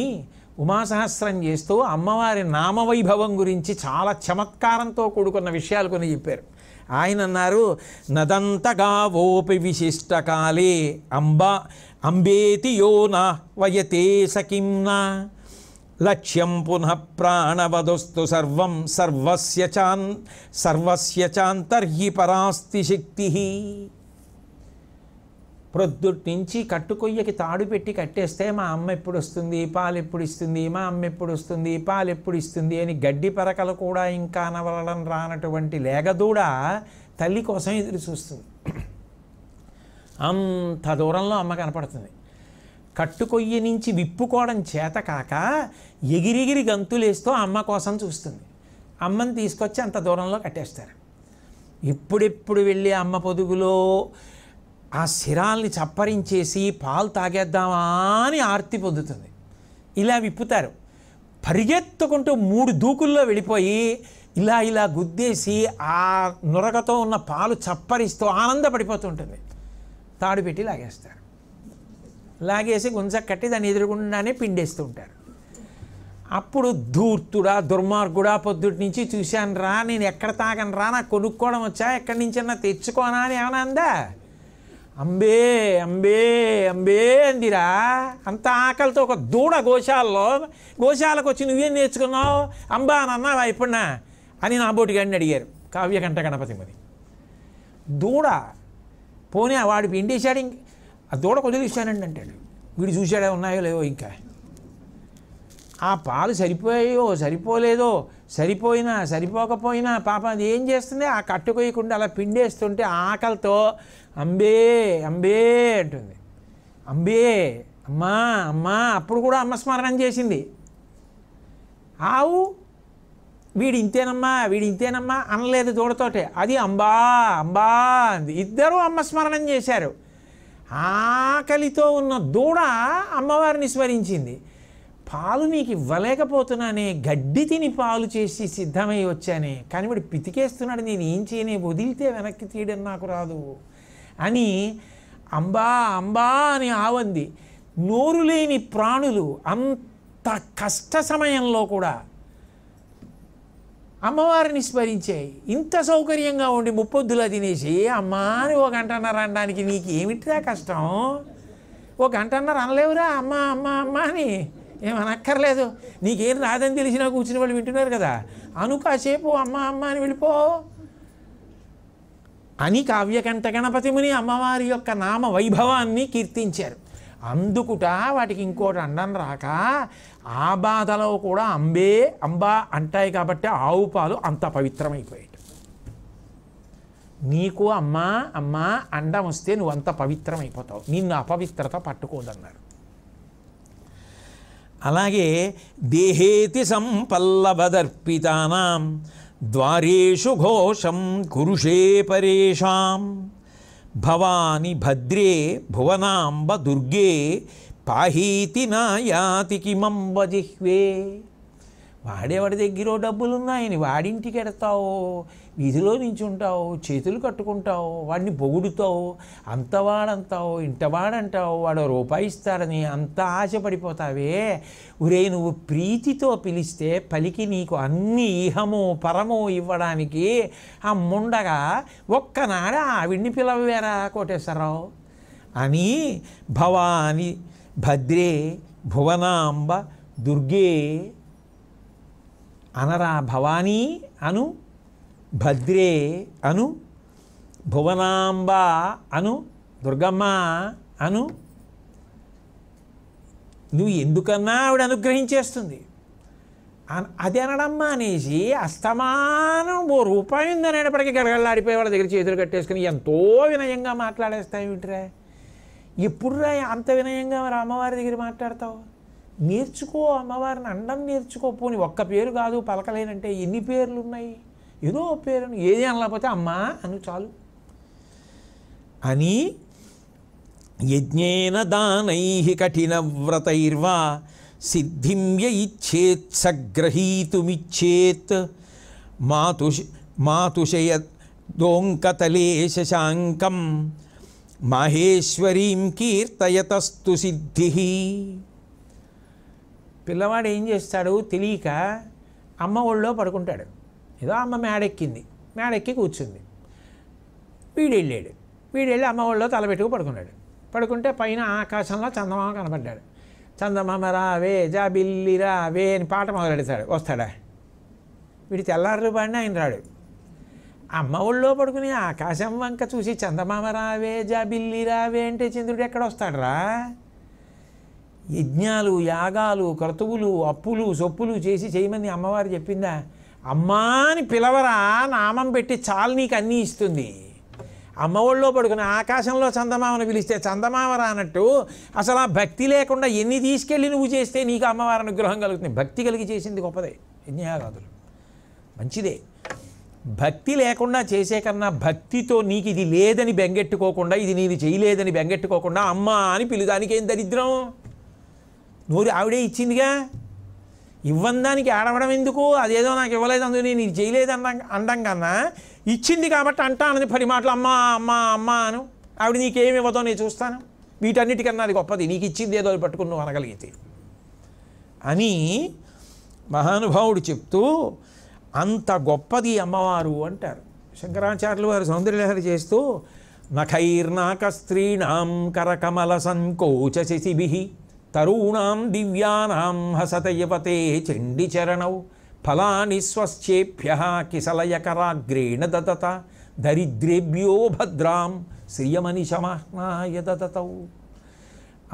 ఉమాసహస్రం చేస్తూ అమ్మవారి నామవైభవం గురించి చాలా చమత్కారంతో కూడుకున్న విషయాలు కొన్ని చెప్పారు ఆయన అన్నారు నదంతగా ఓపి విశిష్టకాలే అంబ అంబేతి యో నా వయతే సకింనా లక్ష్యం పునః ప్రాణవదుస్తు సర్వం సర్వస్య చాన్ సర్వస్య చాంతర్హి పరాస్తి శక్తి నుంచి కట్టుకొయ్యకి తాడు పెట్టి కట్టేస్తే మా అమ్మ ఎప్పుడు వస్తుంది పాలు ఎప్పుడు ఇస్తుంది మా అమ్మ ఎప్పుడు వస్తుంది పాలు ఎప్పుడు ఇస్తుంది అని గడ్డి పరకలు కూడా ఇంకా నవలడం రానటువంటి లేగదూడ తల్లి కోసం ఎదురు చూస్తుంది అంత దూరంలో అమ్మ కనపడుతుంది కట్టుకొయ్యి నుంచి విప్పుకోవడం చేత కాక ఎగిరిగిరి గంతులేస్తూ అమ్మ కోసం చూస్తుంది అమ్మని తీసుకొచ్చి అంత దూరంలో కట్టేస్తారు ఇప్పుడిప్పుడు వెళ్ళి అమ్మ పొదుగులో ఆ శిరాల్ని చప్పరించేసి పాలు తాగేద్దామా అని ఆర్తి పొందుతుంది ఇలా విప్పుతారు పరిగెత్తుకుంటూ మూడు దూకుల్లో వెళ్ళిపోయి ఇలా ఇలా గుద్దేసి ఆ నురగతో ఉన్న పాలు చప్పరిస్తూ ఆనందపడిపోతుంటుంది తాడు పెట్టి లాగేస్తారు లాగేసి గుంజ కట్టి దాన్ని ఎదురుగుండానే పిండేస్తూ ఉంటారు అప్పుడు ధూర్తుడా దుర్మార్గుడా పొద్దుటి నుంచి చూశాను రా నేను ఎక్కడ తాగను రా నాకు కొనుక్కోవడం వచ్చా ఎక్కడి నుంచన్నా తెచ్చుకోనా అని ఏమైనా అందా అంబే అంబే అంబే అందిరా అంత ఆకలితో ఒక దూడ గోశాలలో గోశాలకు వచ్చి నువ్వేం నేర్చుకున్నావు అంబా అని అన్నావా ఇప్పుడునా అని నా బోటి గారిని అడిగారు కావ్యకంఠ గణపతి మరి దూడ పోనీ వాడి పిండేశాడు ఇంక ఆ దూడ కొద్దిగా ఇచ్చానండి అంటాడు వీడు చూశాడే ఉన్నాయో లేవో ఇంకా ఆ పాలు సరిపోయాయో సరిపోలేదో సరిపోయినా సరిపోకపోయినా పాప అది ఏం చేస్తుంది ఆ కట్టుకోయకుండా అలా పిండేస్తుంటే ఆకలితో అంబే అంబే అంటుంది అంబే అమ్మా అమ్మా అప్పుడు కూడా అమ్మ స్మరణం చేసింది ఆవు వీడి ఇంతేనమ్మా వీడి ఇంతేనమ్మా అనలేదు దూడతోటే అది అంబా అంబా అంది ఇద్దరు అమ్మ స్మరణం చేశారు ఆకలితో ఉన్న దూడ అమ్మవారిని స్మరించింది పాలు నీకు ఇవ్వలేకపోతున్నానే గడ్డి తిని పాలు చేసి సిద్ధమై వచ్చానే కానీ వాడు పితికేస్తున్నాడు నేను ఏం చేయనే వదిలితే వెనక్కి తీయడం నాకు రాదు అని అంబా అంబా అని ఆవంది నోరు లేని ప్రాణులు అంత కష్ట సమయంలో కూడా అమ్మవారిని స్మరించాయి ఇంత సౌకర్యంగా ఉండి ముప్పొద్దులా తినేసి అమ్మా అని ఒక గంటన్నర అనడానికి నీకు ఏమిటిదా కష్టం ఒక గంటన్నర అనలేవురా అమ్మ అమ్మ అమ్మ అని ఏమనక్కర్లేదు నీకేం రాదని తెలిసినా కూర్చుని వాళ్ళు వింటున్నారు కదా అను కాసేపు అమ్మ అమ్మ అని వెళ్ళిపో అని కావ్యకంఠ గణపతి ముని అమ్మవారి యొక్క నామ వైభవాన్ని కీర్తించారు అందుకుట వాటికి ఇంకోటి అండం రాక ఆ బాధలో కూడా అంబే అంబా అంటాయి కాబట్టి ఆవు పాలు అంత పవిత్రమైపోయాయి నీకు అమ్మా అమ్మా అండం వస్తే నువ్వు అంత పవిత్రమైపోతావు నిన్ను అపవిత్రత పట్టుకోదన్నారు అలాగే దేహేతి సంపల్లవదర్పితానాం ద్వారేషు ఘోషం కురుషే పరేషాం భవాని భద్రే భువనాంబ దుర్గే పాహీతి నాయాతి కిమంబ జిహ్వే వాడేవాడి దగ్గర డబ్బులున్నాయని వాడింటికి ఎడతావు వీధిలో నించుంటావు చేతులు కట్టుకుంటావు వాడిని పొగుడుతావు అంతవాడంతావు ఇంటవాడంటావు వాడు రూపాయి ఇస్తారని అంత ఆశపడిపోతావే ఒరే నువ్వు ప్రీతితో పిలిస్తే పలికి నీకు అన్ని ఇహము పరము ఇవ్వడానికి ఆ ముండగా ఒక్కనాడ ఆవిడ్ని పిలవేరా కోటేశ్వరరావు అని భవాని భద్రే భువనాంబ దుర్గే అనరా భవానీ అను భద్రే అను భువనాంబ అను దుర్గమ్మ అను నువ్వు ఎందుకన్నా ఆవిడ అనుగ్రహించేస్తుంది అది అనడమ్మా అనేసి అస్తమానం ఓ రూపాయి ఉందనేటప్పటికీ గడగడలాడిపోయి వాళ్ళ దగ్గర చేతులు కట్టేసుకుని ఎంతో వినయంగా ఎప్పుడు ఎప్పుడురా అంత వినయంగా మరి అమ్మవారి దగ్గర మాట్లాడతావు నేర్చుకో అమ్మవారిని అండం నేర్చుకో పోని ఒక్క పేరు కాదు పలకలేనంటే ఎన్ని పేర్లు ఉన్నాయి ఏదో పేరు ఏది అనలేకపోతే అమ్మా అను చాలు అని యజ్ఞేన దానై వ్రతైర్వా సిద్ధిం ఇచ్చేత్ సగ్రహీతుమిచ్చేత్ మాతుష్ మాతుషయ దోంకతలే శశాంకం మహేశ్వరీం కీర్తయతస్తు సిద్ధి పిల్లవాడు ఏం చేస్తాడు తెలియక అమ్మ ఒళ్ళో పడుకుంటాడు ఏదో అమ్మ మేడెక్కింది మేడెక్కి కూర్చుంది వీడు వెళ్ళాడు వీడు వెళ్ళి అమ్మ ఒళ్ళో తలబెట్టుకు పడుకున్నాడు పడుకుంటే పైన ఆకాశంలో చందమామ కనబడ్డాడు చందమామ రావే జా బిల్లి రావే అని పాట మొదలెడతాడు వస్తాడా వీడు తెల్లారు బాడిని ఆయన రాడు అమ్మ ఒళ్ళో పడుకుని ఆకాశం వంక చూసి చందమామ రావే జా బిల్లి రావే అంటే చంద్రుడు ఎక్కడ వస్తాడరా యజ్ఞాలు యాగాలు క్రతువులు అప్పులు సొప్పులు చేసి చేయమని అమ్మవారు చెప్పిందా అమ్మా అని పిలవరా నామం పెట్టి చాలు నీకు అన్నీ ఇస్తుంది అమ్మ ఒళ్ళో పడుకుని ఆకాశంలో చందమామను పిలిస్తే చందమామరా అన్నట్టు అసలు ఆ భక్తి లేకుండా ఎన్ని తీసుకెళ్ళి నువ్వు చేస్తే నీకు అమ్మవారి అనుగ్రహం కలుగుతుంది భక్తి కలిగి చేసింది గొప్పదే యజ్ఞయాగాదులు మంచిదే భక్తి లేకుండా చేసే కన్నా భక్తితో నీకు ఇది లేదని బెంగెట్టుకోకుండా ఇది నీది చేయలేదని బెంగెట్టుకోకుండా అమ్మ అని పిలుదానికి ఏం దరిద్రం నూరు ఆవిడే ఇచ్చిందిగా ఇవ్వందానికి ఆడవడం ఎందుకు అదేదో నాకు ఇవ్వలేదు అందుకు నేను ఇది చేయలేదు అన్న అండం కన్నా ఇచ్చింది కాబట్టి అంటానని పది మాటలు అమ్మా అమ్మా అమ్మా అను ఆవిడ నీకేమి ఇవ్వదో నేను చూస్తాను వీటన్నిటికన్నా అది గొప్పది నీకు ఇచ్చింది ఏదో పట్టుకుని నువ్వు అనగలిగితే అని మహానుభావుడు చెప్తూ అంత గొప్పది అమ్మవారు అంటారు శంకరాచార్యులు వారు సౌందర్యలహరి చేస్తూ నఖైర్నాక స్త్రీణాం కరకమల సంకోచ శిశిభి తరూణాం దివ్యానాం హసతయవతే చండిచరణౌ ఫలాని స్వశ్చేభ్య కిసలయకరాగ్రేణ దదత దరిద్రేభ్యో భద్రాం శ్రియమని శమాహ్నాయ దదతౌ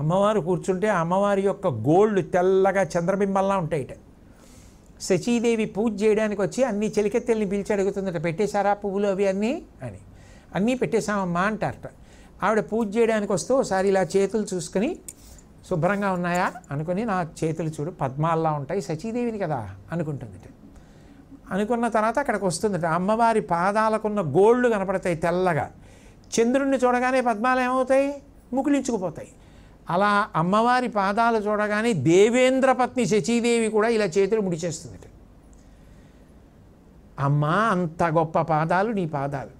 అమ్మవారు కూర్చుంటే అమ్మవారి యొక్క గోల్డ్ తెల్లగా చంద్రబింబంలా ఉంటాయిట శచీదేవి పూజ చేయడానికి వచ్చి అన్ని చెలికెత్తెల్ని పిలిచి అడుగుతుందట పెట్టేశారా పువ్వులు అవి అన్నీ అని అన్నీ పెట్టేశామమ్మా అంటారట ఆవిడ పూజ చేయడానికి వస్తే ఒకసారి ఇలా చేతులు చూసుకుని శుభ్రంగా ఉన్నాయా అనుకుని నా చేతులు చూడు పద్మాల్లా ఉంటాయి సచీదేవిని కదా అనుకుంటుంది అనుకున్న తర్వాత అక్కడికి వస్తుంది అమ్మవారి పాదాలకున్న గోళ్ళు కనపడతాయి తెల్లగా చంద్రుణ్ణి చూడగానే పద్మాలు ఏమవుతాయి ముకులించుకుపోతాయి అలా అమ్మవారి పాదాలు చూడగానే దేవేంద్ర పత్ని శచీదేవి కూడా ఇలా చేతులు ముడిచేస్తుంది అమ్మా అంత గొప్ప పాదాలు నీ పాదాలు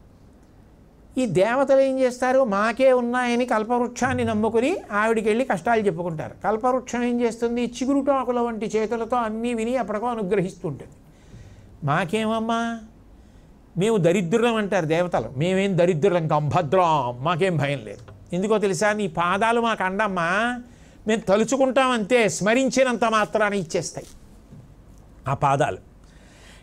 ఈ దేవతలు ఏం చేస్తారు మాకే ఉన్నాయని కల్పవృక్షాన్ని నమ్ముకుని ఆవిడికి వెళ్ళి కష్టాలు చెప్పుకుంటారు కల్పవృక్షం ఏం చేస్తుంది చిగురుటాకుల వంటి చేతులతో అన్నీ విని అప్పటికో అనుగ్రహిస్తుంటుంది మాకేమమ్మా మేము దరిద్రులం అంటారు దేవతలు మేమేం దరిద్రులం కంభద్రం మాకేం భయం లేదు ఎందుకో తెలుసా నీ పాదాలు మాకు అండమ్మా మేము తలుచుకుంటాం అంతే స్మరించినంత మాత్రాన ఇచ్చేస్తాయి ఆ పాదాలు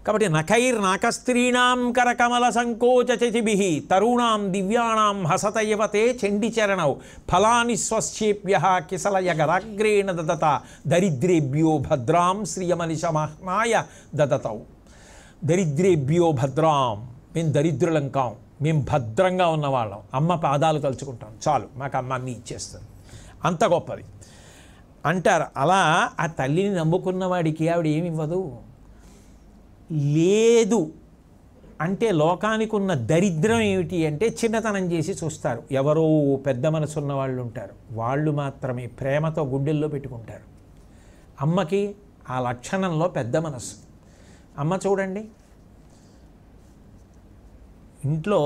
కాబట్టి నఖైర్ నాకస్త్రీణాం కరకమల సంకోచ చతిభి తరుణాం దివ్యాణాం హసతయవతే చండిచరణౌ ఫలాని స్వశ్చేభ్య కిసలయగరాగ్రేణ దదత దరిద్రేభ్యో భద్రాం శ్రియమనిశమహ్నాయ దదతౌ దరిద్రేభ్యో భద్రాం మేము దరిద్రులం కాం మేము భద్రంగా ఉన్నవాళ్ళం అమ్మ పాదాలు కలుచుకుంటాం చాలు మాకు అమ్మ అన్నీ ఇచ్చేస్తుంది అంత గొప్పది అంటారు అలా ఆ తల్లిని నమ్ముకున్నవాడికి ఆవిడ ఏమి ఇవ్వదు లేదు అంటే లోకానికి ఉన్న దరిద్రం ఏమిటి అంటే చిన్నతనం చేసి చూస్తారు ఎవరో పెద్ద మనసు ఉన్న వాళ్ళు ఉంటారు వాళ్ళు మాత్రమే ప్రేమతో గుండెల్లో పెట్టుకుంటారు అమ్మకి ఆ లక్షణంలో పెద్ద మనసు అమ్మ చూడండి ఇంట్లో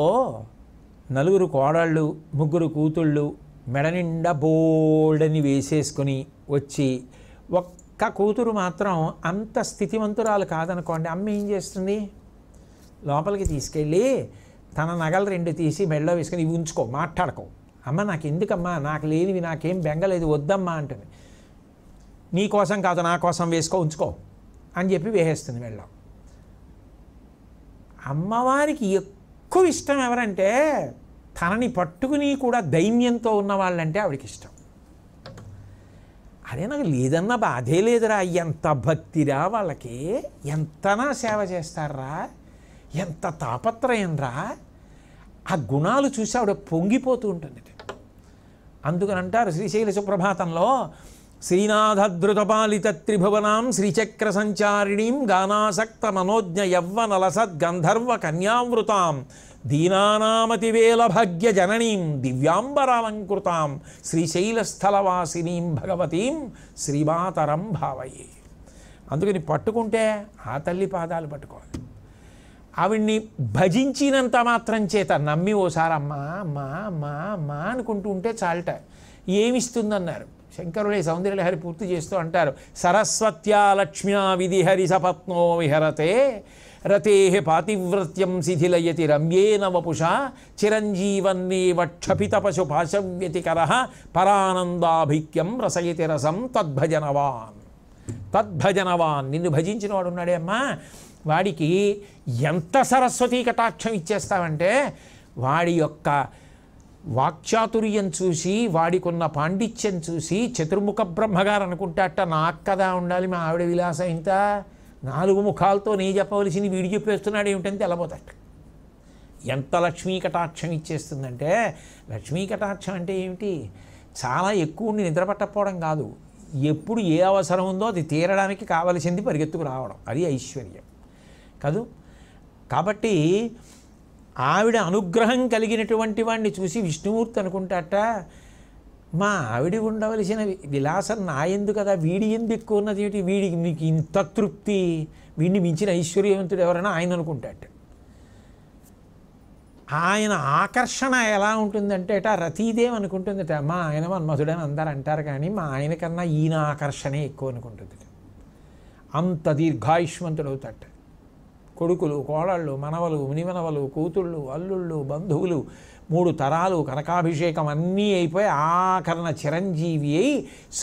నలుగురు కోడళ్ళు ముగ్గురు కూతుళ్ళు మెడ నిండా బోల్డని వేసేసుకొని వచ్చి ఒక్క ఇంకా కూతురు మాత్రం అంత స్థితివంతురాలు కాదనుకోండి అమ్మ ఏం చేస్తుంది లోపలికి తీసుకెళ్ళి తన నగలు రెండు తీసి మెడలో వేసుకొని ఇవి ఉంచుకో మాట్లాడుకో అమ్మ నాకు ఎందుకమ్మా నాకు లేనివి నాకేం బెంగలేదు వద్దమ్మా అంటుంది నీ కోసం కాదు నా కోసం వేసుకో ఉంచుకో అని చెప్పి వేసేస్తుంది మెళ్ళ అమ్మవారికి ఎక్కువ ఇష్టం ఎవరంటే తనని పట్టుకుని కూడా దైన్యంతో ఉన్న వాళ్ళంటే ఆవిడకి ఇష్టం అదే నాకు లేదన్న బాధే లేదురా ఎంత భక్తిరా వాళ్ళకి ఎంతనా సేవ చేస్తారా ఎంత తాపత్రయంరా ఆ గుణాలు చూసి ఆవిడ పొంగిపోతూ ఉంటుంది అందుకని అంటారు శ్రీశైల సుప్రభాతంలో శ్రీనాథద్రుతపాలిత త్రిభువనాం శ్రీచక్ర సంచారిణీం గానాసక్త మనోజ్ఞ యవ్వనలసద్గంధర్వ కన్యావృతాం దీనానామతివేల భగ్య జననీం దివ్యాంబరాలంకృతాం శ్రీశైలస్థలవాసినీం భగవతీం శ్రీమాతరం భావయే అందుకని పట్టుకుంటే ఆ తల్లి పాదాలు పట్టుకోవాలి ఆవిడ్ని భజించినంత మాత్రం చేత నమ్మి ఓసారమ్మా అమ్మా అమ్మా అమ్మా అనుకుంటూ ఉంటే చాలట ఏమిస్తుందన్నారు శంకరుడే సౌందర్యలహరి పూర్తి చేస్తూ అంటారు సరస్వత్యా లక్ష్మ్యా విధిహరి సపత్నో విహరతే రతే పాతివ్రత్యం శిథిలయతి రమ్యేన వపుష చిరంజీవన్నేవ వక్షపితపశు పశు పాశవ్యతికర పరానందాభిక్యం రసయతి రసం తద్భజనవాన్ తద్భజనవాన్ నిన్ను భజించిన వాడు ఉన్నాడే అమ్మా వాడికి ఎంత సరస్వతీ కటాక్షం ఇచ్చేస్తావంటే వాడి యొక్క వాక్చాతుర్యం చూసి వాడికున్న పాండిత్యం చూసి చతుర్ముఖ బ్రహ్మగారు అనుకుంటాట నాకు కదా ఉండాలి మా ఆవిడ విలాస ఇంత నాలుగు ముఖాలతో నీ చెప్పవలసింది వీడి చెప్పేస్తున్నాడు ఏమిటని తెలబోతాడు ఎంత లక్ష్మీ కటాక్షం ఇచ్చేస్తుందంటే లక్ష్మీ కటాక్షం అంటే ఏమిటి చాలా ఎక్కువ ఉండి నిద్రపట్టకపోవడం కాదు ఎప్పుడు ఏ అవసరం ఉందో అది తీరడానికి కావలసింది పరిగెత్తుకు రావడం అది ఐశ్వర్యం కాదు కాబట్టి ఆవిడ అనుగ్రహం కలిగినటువంటి వాడిని చూసి విష్ణుమూర్తి అనుకుంటాట మా ఆవిడ ఉండవలసిన విలాసం నా ఎందు కదా వీడి ఎందు ఎక్కువ ఉన్నది ఏమిటి వీడికి మీకు ఇంత తృప్తి వీడిని మించిన ఐశ్వర్యవంతుడు ఎవరైనా ఆయన అనుకుంటాట ఆయన ఆకర్షణ ఎలా ఉంటుందంటే అట రతీదేవి అనుకుంటుందట మా ఆయన మన్మధుడని అందరు అంటారు కానీ మా ఆయన కన్నా ఈయన ఆకర్షణే ఎక్కువ అనుకుంటుంది అంత అవుతాట కొడుకులు కోడళ్ళు మనవలు మునిమనవలు కూతుళ్ళు అల్లుళ్ళు బంధువులు మూడు తరాలు కనకాభిషేకం అన్నీ అయిపోయి ఆఖరణ చిరంజీవి అయి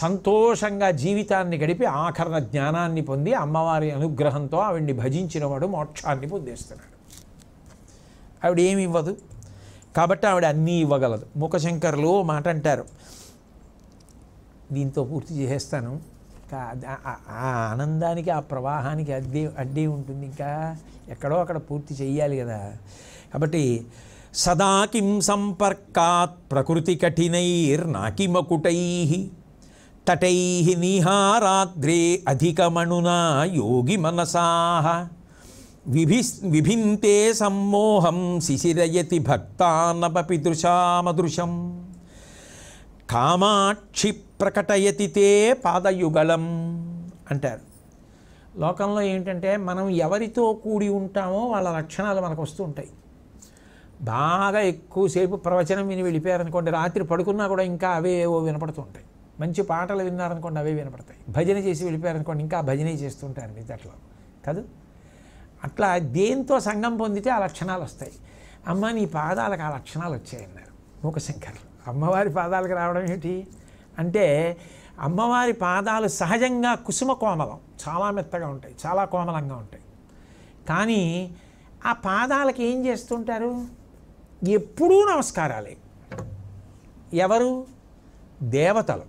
సంతోషంగా జీవితాన్ని గడిపి ఆఖరణ జ్ఞానాన్ని పొంది అమ్మవారి అనుగ్రహంతో ఆవిడ్ని భజించిన వాడు మోక్షాన్ని పొందేస్తున్నాడు ఆవిడ ఏమి ఇవ్వదు కాబట్టి ఆవిడ అన్నీ ఇవ్వగలదు ముఖశంకర్లు మాట అంటారు దీంతో పూర్తి చేసేస్తాను ఇంకా ఆ ఆనందానికి ఆ ప్రవాహానికి అడ్డి అడ్డి ఉంటుంది ఇంకా ఎక్కడో అక్కడ పూర్తి చేయాలి కదా కాబట్టి సదా కిం సంపర్కాత్ ప్రకృతి కఠినైర్నాకిమకుటై తటై నిహారాద్రే అధికమణునా యోగి మనసా విభి విభింతే సమ్మోహం శిశిరయతి భక్తానపి దృశామదృశం కామాక్షి ప్రకటయతితే పాదయుగలం అంటారు లోకంలో ఏంటంటే మనం ఎవరితో కూడి ఉంటామో వాళ్ళ లక్షణాలు మనకు వస్తూ ఉంటాయి బాగా ఎక్కువసేపు ప్రవచనం విని వెళ్ళిపోయారనుకోండి రాత్రి పడుకున్నా కూడా ఇంకా అవే ఏవో ఉంటాయి మంచి పాటలు విన్నారనుకోండి అవే వినపడతాయి భజన చేసి వెళ్ళిపోయారనుకోండి ఇంకా భజనే చేస్తుంటారు మీ అట్లా కాదు అట్లా దేంతో సంఘం పొందితే ఆ లక్షణాలు వస్తాయి అమ్మ నీ పాదాలకు ఆ లక్షణాలు వచ్చాయన్నారు మూకశంకర్లు అమ్మవారి పాదాలకు రావడం ఏమిటి అంటే అమ్మవారి పాదాలు సహజంగా కుసుమ కోమలం చాలా మెత్తగా ఉంటాయి చాలా కోమలంగా ఉంటాయి కానీ ఆ పాదాలకి ఏం చేస్తుంటారు ఎప్పుడూ నమస్కారాలే ఎవరు దేవతలు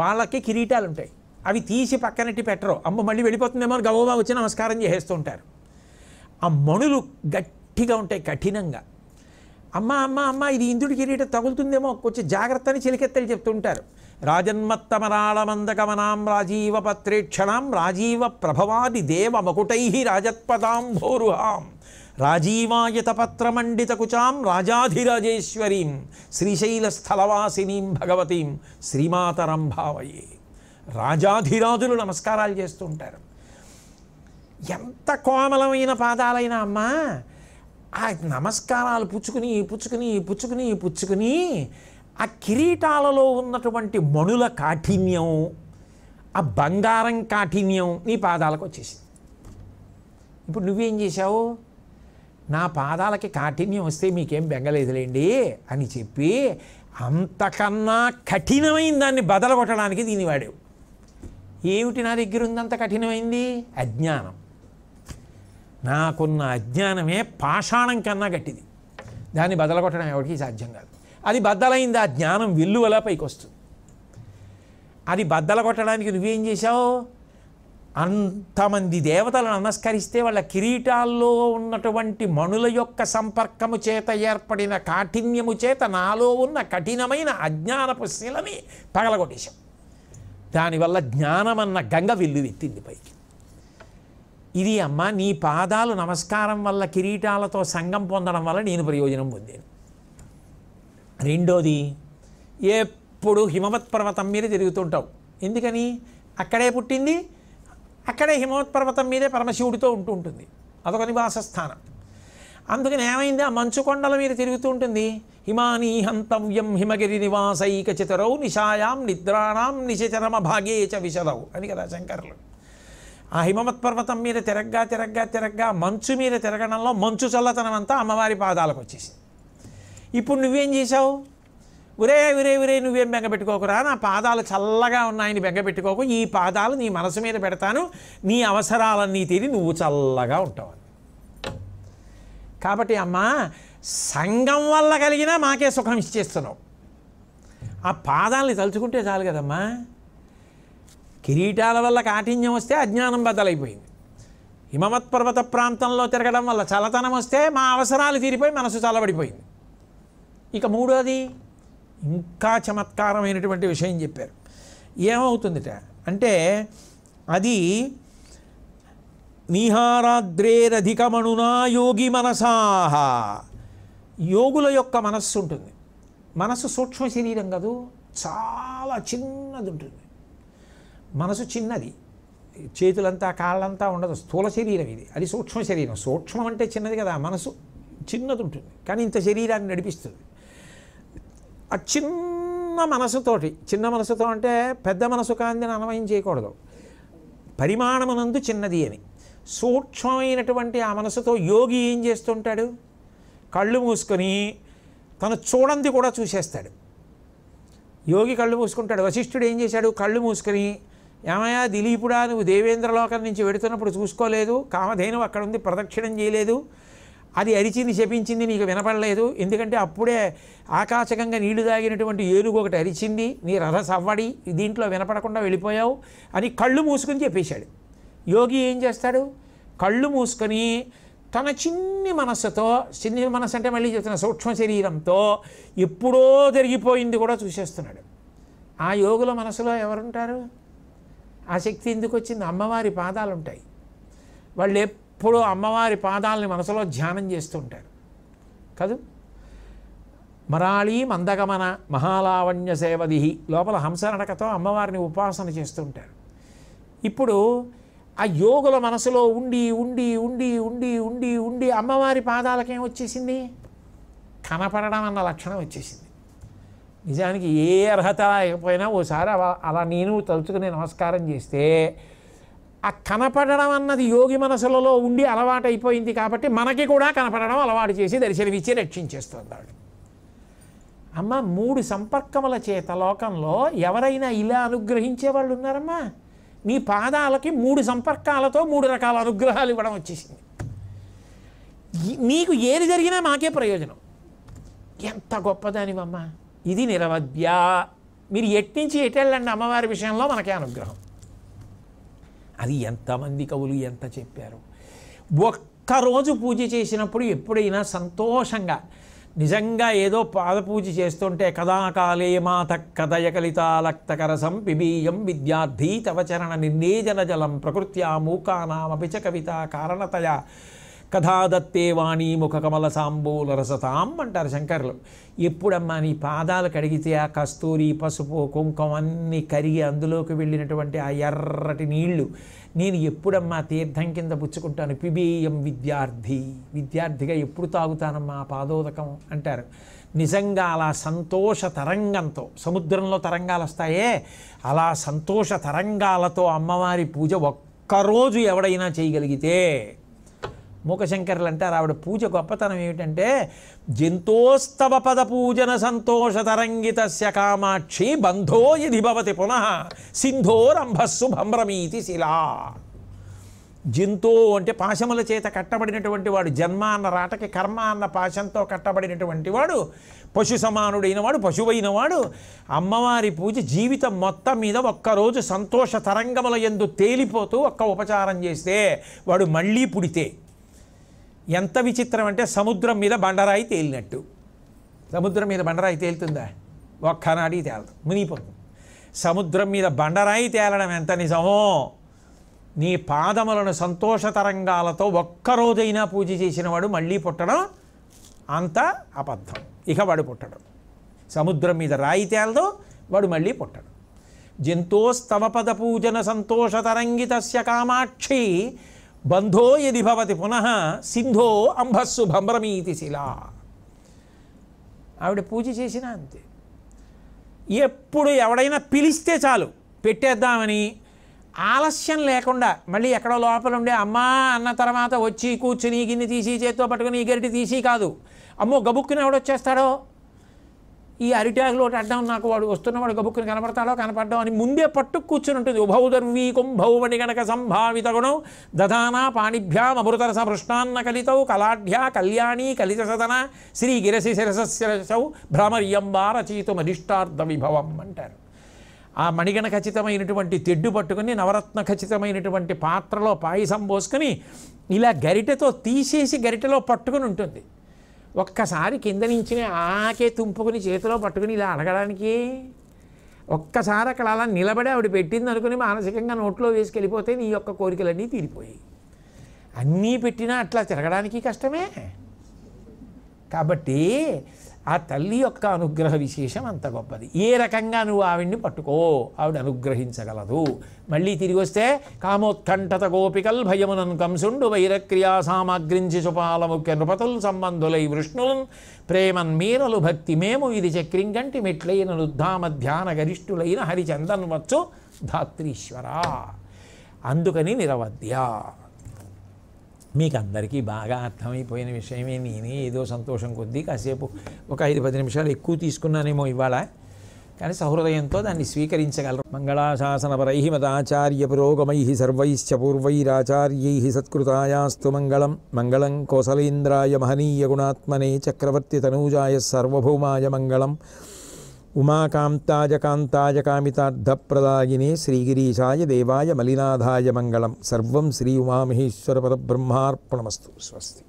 వాళ్ళకి కిరీటాలు ఉంటాయి అవి తీసి పక్కనట్టి పెట్టరు అమ్మ మళ్ళీ వెళ్ళిపోతుందేమో అని వచ్చి నమస్కారం చేసేస్తూ ఉంటారు ఆ మణులు గట్టిగా ఉంటాయి కఠినంగా అమ్మ అమ్మ అమ్మ ఇది ఇంద్రుడి కిరీటం తగులుతుందేమో కొంచెం జాగ్రత్త అని చెలికెత్తలు చెప్తుంటారు రాజన్మత్తమరాళమందగమనాం రాజీవ పత్రేక్షణం రాజీవ ప్రభవాది దేవ మకుటై రాజత్పదాం భోరుహాం రాజీవాయతపత్రమండితకుచాం రాజాధిరాజేశ్వరీం శ్రీశైలస్థలవాసినీం భగవతీం శ్రీమాతరం భావయే రాజాధిరాజులు నమస్కారాలు చేస్తుంటారు ఎంత కోమలమైన పాదాలైన అమ్మా ఆ నమస్కారాలు పుచ్చుకుని పుచ్చుకుని పుచ్చుకుని పుచ్చుకుని ఆ కిరీటాలలో ఉన్నటువంటి మణుల కాఠిన్యం ఆ బంగారం కాఠిన్యం నీ పాదాలకు వచ్చేసింది ఇప్పుడు నువ్వేం చేశావు నా పాదాలకి కాఠిన్యం వస్తే మీకేం బెంగలేదులేండి అని చెప్పి అంతకన్నా కఠినమైన దాన్ని బదలగొట్టడానికి దీని వాడేవు ఏమిటి నా దగ్గర ఉందంత కఠినమైంది అజ్ఞానం నాకున్న అజ్ఞానమే పాషాణం కన్నా గట్టిది దాన్ని బదలగొట్టడం ఎవరికి సాధ్యం కాదు అది బద్దలైంది ఆ జ్ఞానం వెల్లువలా పైకి వస్తుంది అది బద్దల కొట్టడానికి నువ్వేం చేశావు అంతమంది దేవతలను నమస్కరిస్తే వాళ్ళ కిరీటాల్లో ఉన్నటువంటి మణుల యొక్క సంపర్కము చేత ఏర్పడిన కాఠిన్యము చేత నాలో ఉన్న కఠినమైన అజ్ఞానపు శిలని పగలగొట్టేశాం దానివల్ల జ్ఞానమన్న గంగ వెల్లువెత్తింది పైకి ఇది అమ్మ నీ పాదాలు నమస్కారం వల్ల కిరీటాలతో సంఘం పొందడం వల్ల నేను ప్రయోజనం పొందాను రెండోది ఎప్పుడు హిమవత్ పర్వతం మీద తిరుగుతుంటావు ఎందుకని అక్కడే పుట్టింది అక్కడే హిమవత్ పర్వతం మీదే పరమశివుడితో ఉంటూ ఉంటుంది అదొక నివాస స్థానం అందుకని ఏమైంది ఆ మంచు కొండల మీద తిరుగుతూ ఉంటుంది హిమానీ హంతవ్యం హిమగిరి నివాసైక చితరౌ నిషాయాం నిద్రాణం నిశచరమ భాగే చ విశదౌ అని కదా శంకరులు ఆ హిమవత్ పర్వతం మీద తిరగ్గా తిరగ్గా తిరగ్గా మంచు మీద తిరగడంలో మంచు చల్లతనం అంతా అమ్మవారి పాదాలకు వచ్చేసింది ఇప్పుడు నువ్వేం చేసావు ఉరే ఉరే ఉరే నువ్వేం బెంగపెట్టుకోకురా నా పాదాలు చల్లగా ఉన్నాయని బెంగపెట్టుకోకు ఈ పాదాలు నీ మనసు మీద పెడతాను నీ అవసరాలన్నీ తీరి నువ్వు చల్లగా ఉంటావు కాబట్టి అమ్మా సంఘం వల్ల కలిగినా మాకే సుఖం ఇచ్చేస్తున్నావు ఆ పాదాలని తలుచుకుంటే చాలు కదమ్మా కిరీటాల వల్ల కాఠిన్యం వస్తే అజ్ఞానం బద్దలైపోయింది హిమవత్పర్వత పర్వత ప్రాంతంలో తిరగడం వల్ల చలతనం వస్తే మా అవసరాలు తీరిపోయి మనసు చల్లబడిపోయింది ఇక మూడోది ఇంకా చమత్కారమైనటువంటి విషయం చెప్పారు ఏమవుతుందిట అంటే అది నిహారాద్రేరధికమణునా యోగి మనసాహ యోగుల యొక్క మనస్సు ఉంటుంది మనస్సు సూక్ష్మ శరీరం కదూ చాలా చిన్నది ఉంటుంది మనసు చిన్నది చేతులంతా కాళ్ళంతా ఉండదు స్థూల శరీరం ఇది అది సూక్ష్మ శరీరం సూక్ష్మం అంటే చిన్నది కదా మనసు చిన్నది ఉంటుంది కానీ ఇంత శరీరాన్ని నడిపిస్తుంది ఆ చిన్న మనసుతోటి చిన్న మనసుతో అంటే పెద్ద మనసు కాంతిని అన్వయం చేయకూడదు పరిమాణమునందు చిన్నది అని సూక్ష్మమైనటువంటి ఆ మనసుతో యోగి ఏం చేస్తుంటాడు కళ్ళు మూసుకొని తను చూడంది కూడా చూసేస్తాడు యోగి కళ్ళు మూసుకుంటాడు వశిష్ఠుడు ఏం చేశాడు కళ్ళు మూసుకొని ఏమయ్యా దిలీపుడా నువ్వు లోకం నుంచి వెడుతున్నప్పుడు చూసుకోలేదు కామధేను అక్కడ ఉంది ప్రదక్షిణం చేయలేదు అది అరిచింది శపించింది నీకు వినపడలేదు ఎందుకంటే అప్పుడే ఆకాశకంగా నీళ్లు తాగినటువంటి ఏనుగు ఒకటి అరిచింది నీ రథ సవ్వడి దీంట్లో వినపడకుండా వెళ్ళిపోయావు అని కళ్ళు మూసుకుని చెప్పేశాడు యోగి ఏం చేస్తాడు కళ్ళు మూసుకొని తన చిన్ని మనస్సుతో చిన్ని మనస్సు అంటే మళ్ళీ చెప్తున్న సూక్ష్మ శరీరంతో ఎప్పుడో జరిగిపోయింది కూడా చూసేస్తున్నాడు ఆ యోగుల మనసులో ఎవరుంటారు ఆ శక్తి ఎందుకు వచ్చింది అమ్మవారి పాదాలు ఉంటాయి వాళ్ళు ఎప్పుడూ అమ్మవారి పాదాలని మనసులో ధ్యానం చేస్తుంటారు కాదు మరాళీ మందగమన మహాలావణ్య సేవదిహి లోపల హంసనడకతో అమ్మవారిని ఉపాసన చేస్తుంటారు ఇప్పుడు ఆ యోగుల మనసులో ఉండి ఉండి ఉండి ఉండి ఉండి ఉండి అమ్మవారి పాదాలకేం వచ్చేసింది కనపడడం అన్న లక్షణం వచ్చేసింది నిజానికి ఏ అర్హత లేకపోయినా ఓసారి అలా నేను తలుచుకునే నమస్కారం చేస్తే ఆ కనపడడం అన్నది యోగి మనసులలో ఉండి అలవాటు అయిపోయింది కాబట్టి మనకి కూడా కనపడడం అలవాటు చేసి దర్శనమిచ్చి రక్షించేస్తుంది వాడు అమ్మ మూడు సంపర్కముల చేత లోకంలో ఎవరైనా ఇలా అనుగ్రహించే వాళ్ళు ఉన్నారమ్మా నీ పాదాలకి మూడు సంపర్కాలతో మూడు రకాల అనుగ్రహాలు ఇవ్వడం వచ్చేసింది నీకు ఏది జరిగినా మాకే ప్రయోజనం ఎంత గొప్పదానివమ్మా ఇది నిరవధ్య మీరు ఎట్టించి ఎటెళ్ళండి అమ్మవారి విషయంలో మనకే అనుగ్రహం అది ఎంతమంది కవులు ఎంత చెప్పారు ఒక్కరోజు పూజ చేసినప్పుడు ఎప్పుడైనా సంతోషంగా నిజంగా ఏదో పాదపూజ చేస్తుంటే కదాకాలే మాత కదయ కలితాలక్తకరసం పిబీయం విద్యార్థి తవచరణ నిర్ణేజన జలం ప్రకృత్యా మూకానామపిచ కవిత కారణతయా కథాదత్తే వాణి ముఖకమల సాంబూల రసతాం అంటారు శంకర్లు ఎప్పుడమ్మా నీ పాదాలు కడిగితే ఆ కస్తూరి పసుపు కుంకుమ అన్నీ కరిగి అందులోకి వెళ్ళినటువంటి ఆ ఎర్రటి నీళ్లు నేను ఎప్పుడమ్మా తీర్థం కింద పుచ్చుకుంటాను పిబిఎం విద్యార్థి విద్యార్థిగా ఎప్పుడు తాగుతానమ్మా పాదోదకం అంటారు నిజంగా అలా సంతోష తరంగంతో సముద్రంలో తరంగాలు వస్తాయే అలా సంతోష తరంగాలతో అమ్మవారి పూజ ఒక్కరోజు ఎవడైనా చేయగలిగితే మూకశంకర్లు అంటారు ఆవిడ పూజ గొప్పతనం ఏమిటంటే జంతోస్తవ పద పూజన సంతోష తరంగితస్య కామాక్షి బంధో ఇది భవతి పునః సింధోరంభస్సు భమ్రమీతి శిలా జంతో అంటే పాశముల చేత కట్టబడినటువంటి వాడు జన్మ అన్న రాటకి కర్మ అన్న పాశంతో కట్టబడినటువంటి వాడు పశు సమానుడైన వాడు పశువైన వాడు అమ్మవారి పూజ జీవితం మొత్తం మీద ఒక్కరోజు సంతోష తరంగముల ఎందు తేలిపోతూ ఒక్క ఉపచారం చేస్తే వాడు మళ్ళీ పుడితే ఎంత విచిత్రం అంటే సముద్రం మీద బండరాయి తేలినట్టు సముద్రం మీద బండరాయి తేలుతుందా ఒక్కనాడి తేలదు మునిగిపోతుంది సముద్రం మీద బండరాయి తేలడం ఎంత నిజమో నీ పాదములను సంతోష తరంగాలతో ఒక్కరోజైనా పూజ చేసినవాడు మళ్ళీ పుట్టడం అంత అబద్ధం ఇక వాడు పుట్టడం సముద్రం మీద రాయి తేలదు వాడు మళ్ళీ పుట్టడు జంతోస్తవపద పూజన సంతోష కామాక్షి బంధో యది భవతి పునః సింధో అంభస్సు భంబ్రమీతి శిలా ఆవిడ పూజ చేసినా అంతే ఎప్పుడు ఎవడైనా పిలిస్తే చాలు పెట్టేద్దామని ఆలస్యం లేకుండా మళ్ళీ ఎక్కడో లోపల ఉండే అమ్మా అన్న తర్వాత వచ్చి కూర్చుని గిన్నె తీసి చేత్తో పట్టుకుని గరిటి తీసి కాదు అమ్మో గబుక్కుని ఎవడొచ్చేస్తాడో ఈ అరిటాకులో అడ్డం నాకు వాడు వస్తున్నవాడు గబుక్కుని కనపడతాడో కనపడ్డాం అని ముందే పట్టు కూర్చుని ఉంటుంది ఉభౌదర్వీ కుంభౌవని గనక సంభావిత గుణం దధానా పాణిభ్యాం అమృతరస పృష్ణాన్న కలితౌ కళాఢ్యా కళ్యాణి కలిత సదన శ్రీ గిరసి శిరసశిరసౌ భ్రమర్యంబా అధిష్టార్థ విభవం అంటారు ఆ మణిగణ ఖచ్చితమైనటువంటి తెడ్డు పట్టుకుని నవరత్న ఖచ్చితమైనటువంటి పాత్రలో పాయసం పోసుకుని ఇలా గరిటెతో తీసేసి గరిటెలో పట్టుకుని ఉంటుంది ఒక్కసారి కింద నుంచి ఆకే తుంపుకుని చేతిలో పట్టుకుని ఇలా అడగడానికి ఒక్కసారి అక్కడ అలా నిలబడి ఆవిడ పెట్టింది అనుకుని మానసికంగా నోట్లో వేసుకెళ్ళిపోతే నీ యొక్క కోరికలన్నీ తీరిపోయి అన్నీ పెట్టినా అట్లా తిరగడానికి కష్టమే కాబట్టి ఆ తల్లి యొక్క అనుగ్రహ విశేషం అంత గొప్పది ఏ రకంగా నువ్వు ఆవిడ్ని పట్టుకో ఆవిడ అనుగ్రహించగలదు మళ్ళీ తిరిగి వస్తే కామోత్కంఠత గోపికల్ భయమునను కంసుండు వైరక్రియా సామాగ్రించి ముఖ్య నృపతులు సంబంధులై వృష్ణులన్ ప్రేమన్ మీరలు భక్తి మేము ఇది చక్రింగంటి మెట్లైన రుద్ధామ ధ్యాన గరిష్ఠులైన హరిచందన్ వచ్చు ధాత్రీశ్వర అందుకని నిరవద్య మీకు అందరికీ బాగా అర్థమైపోయిన విషయమే నేనే ఏదో సంతోషం కొద్దీ కాసేపు ఒక ఐదు పది నిమిషాలు ఎక్కువ తీసుకున్నానేమో ఇవాళ కానీ సహృదయంతో దాన్ని స్వీకరించగలరు మంగళాశాసనపరై మదాచార్య పురోగమై సర్వైశ్చ పూర్వైరాచార్యై సత్కృతాయాస్తు మంగళం మంగళం కోసలేంద్రాయ మహనీయ గుణాత్మనే చక్రవర్తి తనూజాయ సర్వభౌమాయ మంగళం உமாகாந்தாஜ காந்தாஜ காமிதார்த்தப்பிரதாயினே ஸ்ரீகிரீஷாய தேவாய மலிநாதாய மங்களம் சர்வம் ஸ்ரீ உமாமகேஸ்வர பரபிரம்மார்ப்பணமஸ்து ஸ்வஸ்தி